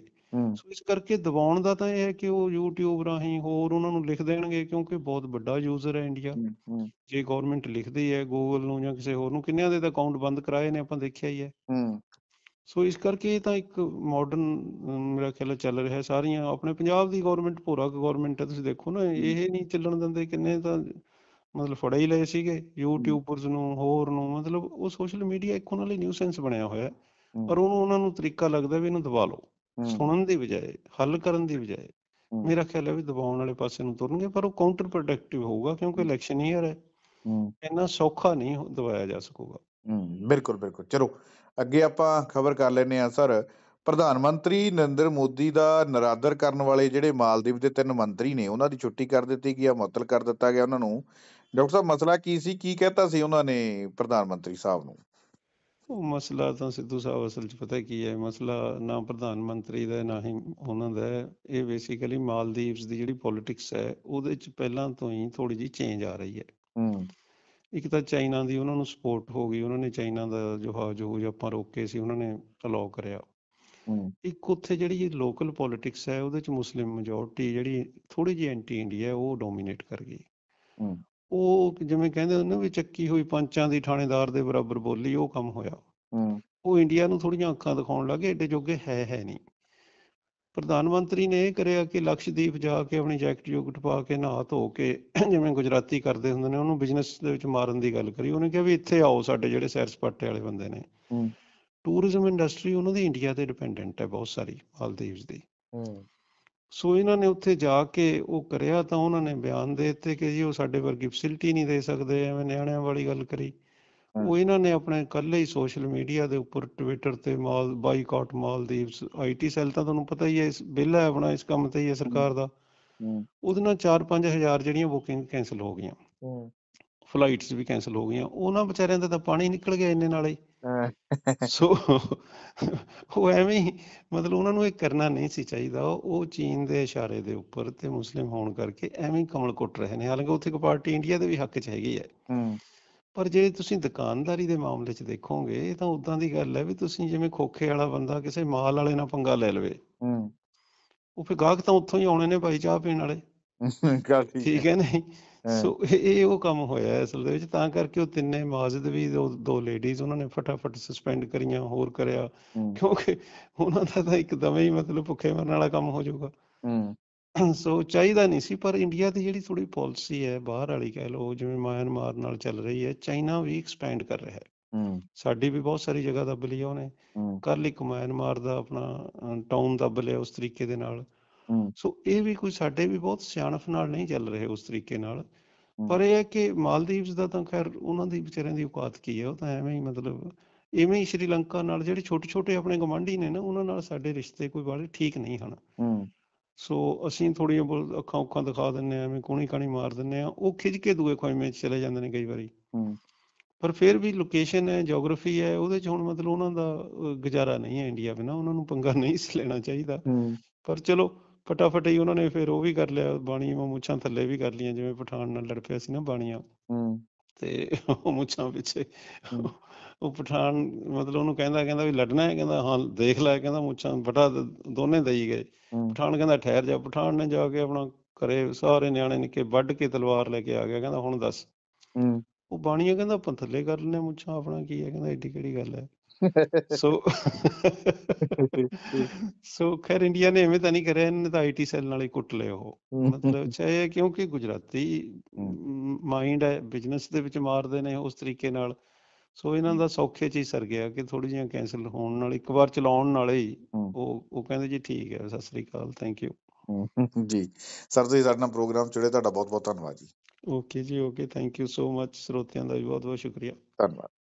ਸੋ ਇਸ ਕਰਕੇ ਦਬਾਉਣ ਦਾ ਤਾਂ ਇਹ ਹੈ ਕਿ ਉਹ YouTube ਰਾਹੀਂ ਹੋਰ ਉਹਨਾਂ ਨੂੰ ਲਿਖ ਦੇਣਗੇ ਕਿਉਂਕਿ ਬਹੁਤ ਵੱਡਾ ਯੂਜ਼ਰ ਹੈ ਇੰਡੀਆ ਜੇ ਗਵਰਨਮੈਂਟ ਲਿਖਦੀ ਹੈ Google ਨੂੰ ਜਾਂ ਕਿਸੇ ਹੋਰ ਨੂੰ ਕਿੰਨਿਆਂ ਦੇ ਤਾਂ ਅਕਾਊਂਟ ਬੰਦ ਕਰਾਏ ਨੇ ਆਪਾਂ ਦੇਖਿਆ ਹੀ ਹੈ ਸੋ ਇਸ ਕਰਕੇ ਇਹ ਤਾਂ ਇੱਕ ਮਾਡਰਨ ਮੇਰਾ ਖਿਆਲ ਚੱਲ ਰਿਹਾ ਸਾਰੀਆਂ ਆਪਣੇ ਪੰਜਾਬ ਦੀ ਗਵਰਨਮੈਂਟ ਪੂਰਾ ਗਵਰਨਮੈਂਟ ਹੈ ਤੁਸੀਂ ਦੇਖੋ ਨਾ ਇਹ ਨਹੀਂ ਚੱਲਣ ਦਿੰਦੇ ਕਿੰਨੇ ਤਾਂ ਮਤਲਬ ਫੜਾ ਹੀ ਲਏ ਸੀਗੇ ਯੂਟਿਊਬਰਸ ਨੂੰ ਹੋਰ ਨੂੰ ਮਤਲਬ ਉਹ ਸੋਸ਼ਲ ਮੀਡੀਆ ਇੱਕ ਉਹਨਾਂ ਲਈ ਨਿਊਸੈਂਸ ਬਣਿਆ ਹੋਇਆ ਹੈ ਪਰ ਉਹਨੂੰ ਉਹਨਾਂ ਨੂੰ ਤਰੀਕਾ ਲੱਗਦਾ ਵੀ ਇਹਨੂੰ ਦਬਾ ਲਓ ਸੁਣਨ ਦੀ ਬਜਾਏ ਹੱਲ ਕਰਨ ਦੀ ਬਜਾਏ ਮੇਰਾ ਖਿਆਲ ਹੈ ਵੀ ਦਬਾਉਣ ਵਾਲੇ ਪਾਸੇ ਨੂੰ ਤੁਰਨਗੇ ਪਰ ਉਹ ਕਾਊਂਟਰ ਪ੍ਰੋਡਕਟਿਵ ਹੋਊਗਾ ਕਿਉਂਕਿ ਇਲੈਕਸ਼ਨ ਹੀ ਰਿਹਾ ਹੈ ਇੰਨਾ ਸੌਖਾ ਨਹੀਂ ਦਵਾਇਆ ਜਾ ਸਕੂਗਾ ਬਿਲਕੁਲ ਬਿਲਕੁਲ ਚਲੋ ਅੱਗੇ ਆਪਾਂ ਖਬਰ ਕਰ ਲੈਨੇ ਆ ਸਰ ਪ੍ਰਧਾਨ ਮੰਤਰੀ ਨਰਿੰਦਰ ਮੋਦੀ ਦਾ ਨਰਾਦਰ ਕਰਨ ਵਾਲੇ ਜਿਹੜੇ ਮਾਲਦੀਵ ਦੇ ਤਿੰਨ ਮੰਤਰੀ ਨੇ ਉਹਨਾਂ ਦੀ ਛੁੱਟੀ ਕਰ ਦਿੱਤੀ ਗਈ ਆ ਮੁਅਤਲ ਕਰ ਦਿੱਤਾ ਗਿਆ ਉਹਨਾਂ ਨੂੰ ਡਾਕਟਰ ਸਾਹਿਬ ਮਸਲਾ ਕੀ ਸੀ ਕੀ ਕਹਿਤਾ ਸੀ ਉਹਨਾਂ ਨੇ ਪ੍ਰਧਾਨ ਮੰਤਰੀ ਸਾਹਿਬ ਨੂੰ ਉਹ ਮਸਲਾ ਤਾਂ ਸਿੱਧੂ ਸਾਹਿਬ ਅਸਲ 'ਚ ਪਤਾ ਕੀ ਹੈ ਮਸਲਾ ਨਾ ਪ੍ਰਧਾਨ ਮੰਤਰੀ ਦਾ ਨਾ ਹੀ ਉਹਨਾਂ ਦਾ ਇਹ ਬੇਸਿਕਲੀ ਮਾਲਦੀਵਸ ਦੀ ਜਿਹੜੀ ਪੋਲਿਟਿਕਸ ਹੈ ਉਹਦੇ 'ਚ ਪਹਿਲਾਂ ਤੋਂ ਹੀ ਥੋੜੀ ਜੀ ਚੇਂਜ ਆ ਰਹੀ ਹੈ ਹੂੰ ਇੱਕ ਤਾਂ ਚਾਈਨਾ ਦੀ ਉਹਨਾਂ ਨੂੰ ਸਪੋਰਟ ਹੋ ਗਈ ਉਹਨਾਂ ਨੇ ਚਾਈਨਾ ਦਾ ਜਹਾਜ਼ ਜੋ ਆਪਾਂ ਰੋਕੇ ਸੀ ਉਹਨਾਂ ਨੇ ਅਲੋ ਕਰਿਆ ਇੱਕ ਉੱਥੇ ਜਿਹੜੀ ਲੋਕਲ ਪੋਲਿਟਿਕਸ ਹੈ ਉਹਦੇ ਚ ਮੁਸਲਿਮ ਮੈਜੋਰਟੀ ਜਿਹੜੀ ਥੋੜੀ ਜਿਹੀ ਐਂਟੀ ਇੰਡੀਆ ਉਹ ਡੋਮੀਨੇਟ ਕਰ ਗਈ ਉਹ ਜਿਵੇਂ ਕਹਿੰਦੇ ਹੁੰਦੇ ਵੀ ਚੱਕੀ ਹੋਈ ਪੰਚਾਂ ਦੀ ਥਾਣੇਦਾਰ ਦੇ ਬਰਾਬਰ ਬੋਲੀ ਉਹ ਕੰਮ ਹੋਇਆ ਉਹ ਇੰਡੀਆ ਨੂੰ ਥੋੜੀਆਂ ਅੱਖਾਂ ਦਿਖਾਉਣ ਲੱਗੇ ਏਡੇ ਜੋਗੇ ਹੈ ਹੈ ਨਹੀਂ ਪ੍ਰਧਾਨ ਮੰਤਰੀ ਨੇ ਇਹ ਕਰਿਆ ਕਿ ਲਕਸ਼ਦੀਪ ਜਾ ਕੇ ਆਪਣੀ ਜੈਕਟ ਜੁਗਟ ਪਾ ਕੇ ਨਹਾ ਧੋ ਕੇ ਜਿਵੇਂ ਗੁਜਰਾਤੀ ਕਰਦੇ ਹੁੰਦੇ ਨੇ ਉਹਨੂੰ ਬਿਜ਼ਨਸ ਦੇ ਵਿੱਚ ਮਾਰਨ ਦੀ ਗੱਲ ਕਰੀ ਉਹਨੇ ਕਿਹਾ ਵੀ ਇੱਥੇ ਆਓ ਸਾਡੇ ਜਿਹੜੇ ਸੈਰ ਸਪਾਟੇ ਵਾਲੇ ਬੰਦੇ ਨੇ ਟੂਰਿਜ਼ਮ ਇੰਡਸਟਰੀ ਉਹਨਾਂ ਦੀ ਇੰਡੀਆ ਤੇ ਡਿਪੈਂਡੈਂਟ ਹੈ ਬਹੁਤ ਸਾਰੀ ਮਾਲਦੀਵਸ ਦੀ ਸੋ ਇਹਨਾਂ ਨੇ ਉੱਥੇ ਜਾ ਕੇ ਉਹ ਕਰਿਆ ਤਾਂ ਉਹਨਾਂ ਨੇ ਬਿਆਨ ਦੇ ਦਿੱਤੇ ਕਿ ਜੀ ਉਹ ਸਾਡੇ ਵਰਗੀ ਫੈਸਿਲਿਟੀ ਨਹੀਂ ਦੇ ਸਕਦੇ ਐਵੇਂ ਨਿਆਣਿਆਂ ਵਾਲੀ ਗੱਲ ਕਰੀ ਉਹ ਇਹਨਾਂ ਨੇ ਆਪਣੇ ਇਕੱਲੇ ਹੀ ਸੋਸ਼ਲ ਮੀਡੀਆ ਦੇ ਉੱਪਰ ਟਵਿੱਟਰ ਤੇ ਮਾਲ ਬਾਈਕਾਟ ਮਾਲਦੀਵਸ ਆਈਟੀ ਸੈੱਲ ਤਾਂ ਤੁਹਾਨੂੰ ਪਤਾ ਹੀ ਹੈ ਇਸ ਬਿੱਲ ਹੈ ਆਪਣਾ ਇਸ ਕੰਮ ਤੇ ਹੀ ਹੈ ਸਰਕਾਰ ਦਾ ਉਹਦੇ ਨਾਲ 4-5000 ਜਿਹੜੀਆਂ ਬੁਕਿੰਗ ਕੈਨਸਲ ਹੋ ਗਈਆਂ ਫਲਾਈਟਸ ਵੀ ਕੈਨਸਲ ਹੋ ਗਈਆਂ ਉਹਨਾਂ ਵਿਚਾਰਿਆਂ ਦਾ ਤਾਂ ਪਾਣੀ ਨਿਕਲ ਗਿਆ ਇੰਨੇ ਨਾਲੇ ਸੋ ਉਹ ਐਵੇਂ ਹੀ ਮਤਲਬ ਉਹਨਾਂ ਨੂੰ ਇਹ ਕਰਨਾ ਨਹੀਂ ਸੀ ਚਾਹੀਦਾ ਉਹ ਚੀਨ ਦੇ ਇਸ਼ਾਰੇ ਦੇ ਉੱਪਰ ਤੇ ਮੁਸਲਿਮ ਹੋਣ ਕਰਕੇ ਐਵੇਂ ਕਮਲ ਕੁੱਟ ਰਹੇ ਨੇ ਹਾਲਾਂਕਿ ਉੱਥੇ ਕੋ ਪਾਰਟੀ ਇੰਡੀਆ ਦੇ ਵੀ ਹੱਕ 'ਚ ਹੈਗੀ ਹੈ ਪਰ ਜੇ ਤੁਸੀਂ ਦੁਕਾਨਦਾਰੀ ਦੇ ਮਾਮਲੇ 'ਚ ਦੇਖੋਗੇ ਤਾਂ ਉਦਾਂ ਦੀ ਗੱਲ ਹੈ ਵੀ ਤੁਸੀਂ ਜਿਵੇਂ ਖੋਖੇ ਵਾਲਾ ਬੰਦਾ ਕਿਸੇ ਮਾਲ ਵਾਲੇ ਨਾਲ ਪੰਗਾ ਲੈ ਲਵੇ ਹੂੰ ਉਹ ਫਿਰ ਗਾਹਕ ਤਾਂ ਉੱਥੋਂ ਹੀ ਆਉਣੇ ਨੇ ਭਾਈ ਚਾਹ ਪੀਣ ਵਾਲੇ ਗੱਲ ਠੀਕ ਹੈ ਨਹੀਂ ਸੋ ਇਹ ਉਹ ਕੰਮ ਹੋਇਆ ਅਸਲ ਦੇ ਵਿੱਚ ਤਾਂ ਕਰਕੇ ਉਹ ਤਿੰਨੇ ਮਾਜਦ ਵੀ ਦੋ ਲੇਡੀਜ਼ ਉਹਨਾਂ ਨੇ ਫਟਾਫਟ ਸਸਪੈਂਡ ਕਰੀਆਂ ਹੋਰ ਕਰਿਆ ਕਿਉਂਕਿ ਉਹਨਾਂ ਦਾ ਤਾਂ ਇੱਕਦਮ ਹੀ ਮਤਲਬ ਭੁੱਖੇ ਮਰਨ ਵਾਲਾ ਕੰਮ ਹੋ ਜਾਊਗਾ ਸੋ ਚਾਹੀਦਾ ਨਹੀਂ ਸੀ ਪਰ ਇੰਡੀਆ ਦੀ ਜਿਹੜੀ ਥੋੜੀ ਪਾਲਿਸੀ ਹੈ ਬਾਹਰ ਵਾਲੀ ਕਹਿ ਲਓ ਜਿਵੇਂ ਮਾਇਨਮਾਰ ਨਾਲ ਚੱਲ ਰਹੀ ਹੈ ਚਾਈਨਾ ਵੀ ਐਕਸਪੈਂਡ ਕਰ ਰਿਹਾ ਹੈ ਸਾਡੀ ਵੀ ਬਹੁਤ ਸਾਰੀ ਜਗ੍ਹਾ ਦੱਬ ਲਈ ਉਹਨੇ ਕਰ ਲਈ ਮਾਇਨਮਾਰ ਦਾ ਆਪਣਾ ਟਾਊਨ ਦੱਬ ਲਿਆ ਉਸ ਤਰੀਕੇ ਦੇ ਨਾਲ ਸੋ ਇਹ ਵੀ ਕੋਈ ਸਾਡੇ ਵੀ ਬਹੁਤ ਸਿਆਣਪ ਨਾਲ ਨਹੀਂ ਚੱਲ ਰਹੇ ਉਸ ਤਰੀਕੇ ਨਾਲ ਪਰ ਇਹ ਹੈ ਕਿ ਮਾਲਦੀਵਸ ਦਾ ਤਾਂ ਖੈਰ ਉਹਨਾਂ ਦੀ ਵਿਚਾਰਿਆਂ ਦੀ ਔਕਾਤ ਕੀ ਹੈ ਉਹ ਤਾਂ ਐਵੇਂ ਹੀ ਮਤਲਬ ਇਵੇਂ ਹੀ ਸ਼੍ਰੀਲੰਕਾ ਨਾਲ ਜਿਹੜੇ ਛੋਟੇ ਛੋਟੇ ਆਪਣੇ ਗਵਾਂਢੀ ਨੇ ਨਾ ਉਹਨਾਂ ਨਾਲ ਸਾਡੇ ਰਿਸ਼ਤੇ ਕੋਈ ਬਾਲੇ ਠੀਕ ਨਹੀਂ ਹਨ ਸੋ ਅਸੀਂ ਥੋੜੀਆਂ ਅੱਖਾਂ ਉੱਖਾਂ ਦਿਖਾ ਦਿੰਨੇ ਆ ਐਵੇਂ ਕੋਣੀ ਕਾਣੀ ਮਾਰ ਦਿੰਨੇ ਆ ਉਹ ਖਿੱਚ ਕੇ ਦੂਏ ਖੁਆਇਮੇ ਚ ਚਲੇ ਜਾਂਦੇ ਨੇ ਕਈ ਵਾਰੀ ਪਰ ਫਿਰ ਵੀ ਲੋਕੇਸ਼ਨ ਹੈ ਜੀਓਗ੍ਰਾਫੀ ਹੈ ਉਹਦੇ ਚ ਹੁਣ ਮਤਲਬ ਉਹਨਾਂ ਦਾ ਗੁਜ਼ਾਰਾ ਨਹੀਂ ਹੈ ਇੰਡੀਆ ਬਿਨਾ ਉਹਨਾਂ ਨੂੰ ਪੰਗਾ ਨਹੀਂ ਲੈਣਾ ਚਾਹੀਦਾ ਪਰ ਚਲੋ ਫਟਾਫਟ ਹੀ ਉਹਨਾਂ ਨੇ ਫਿਰ ਉਹ ਵੀ ਕਰ ਲਿਆ ਬਾਣੀ ਮੂਛਾਂ ਥੱਲੇ ਵੀ ਕਰ ਲੀਆਂ ਜਿਵੇਂ ਪਠਾਨ ਨਾਲ ਲੜ ਪਿਆ ਸੀ ਨਾ ਬਾਣੀਆਂ ਤੇ ਉਹ ਮੁੱਛਾਂ ਪਿੱਛੇ ਉਹ ਪਠਾਨ ਮਤਲਬ ਉਹਨੂੰ ਕਹਿੰਦਾ ਕਹਿੰਦਾ ਵੀ ਲੜਨਾ ਹੈ ਕਹਿੰਦਾ ਹਾਂ ਦੇਖ ਲੈ ਕਹਿੰਦਾ ਮੁੱਛਾਂ ਫਟਾ ਦੋਨੇ ਦਈ ਗਏ ਪਠਾਨ ਕਹਿੰਦਾ ਠਹਿਰ ਜਾ ਪਠਾਨ ਨੇ ਜਾ ਕੇ ਆਪਣਾ ਕਰੇ ਸਾਰੇ ਨਿਆਣੇ ਨਿੱਕੇ ਵੱਢ ਕੇ ਤਲਵਾਰ ਲੈ ਕੇ ਆ ਗਿਆ ਕਹਿੰਦਾ ਹੁਣ ਦੱਸ ਉਹ ਬਾਣੀਆਂ ਕਹਿੰਦਾ ਆਪਾਂ ਥੱਲੇ ਕਰ ਲੈਨੇ ਮੁੱਛਾਂ ਆਪਣਾ ਕੀ ਹੈ ਕਹਿੰਦਾ ਏਡੀ ਕਿਹੜੀ ਗੱਲ ਹੈ ਸੋ ਸੋ ਖੈਰ ਇੰਡੀਆ ਨੇ ਐਵੇਂ ਤਾਂ ਨਹੀਂ ਕਰਿਆ ਇਹਨੇ ਤਾਂ ਆਈਟੀ ਸੈੱਲ ਨਾਲ ਹੀ ਕੁੱਟ ਲਏ ਉਹ ਮਤਲਬ ਚਾਹੇ ਕਿਉਂਕਿ ਗੁਜਰਾਤੀ ਮਾਈਂਡ ਹੈ ਬਿਜ਼ਨਸ ਦੇ ਵਿੱਚ ਮਾਰਦੇ ਨੇ ਉਸ ਤਰੀਕੇ ਨਾਲ ਸੋ ਇਹਨਾਂ ਦਾ ਸੌਖੇ ਚ ਹੀ ਸਰ ਗਿਆ ਕਿ ਥੋੜੀ ਜਿਹੀ ਕੈਨਸਲ ਹੋਣ ਨਾਲ ਇੱਕ ਵਾਰ ਚਲਾਉਣ ਨਾਲ ਹੀ ਉਹ ਉਹ ਕਹਿੰਦੇ ਜੀ ਠੀਕ ਹੈ Sat Sri Akal thank you ji sir ਤੁਸੀਂ ਸਾਡਾ ਨਾਲ ਪ੍ਰੋਗਰਾਮ ਚੁੜੇ ਤੁਹਾਡਾ ਬਹੁਤ ਬਹੁਤ ਧੰਨਵਾਦ ਜੀ okay ji okay thank you so much ਸਰੋਤਿਆਂ ਦਾ ਵੀ ਬਹੁਤ ਬਹੁਤ ਸ਼ੁਕਰੀਆ ਧੰਨਵਾਦ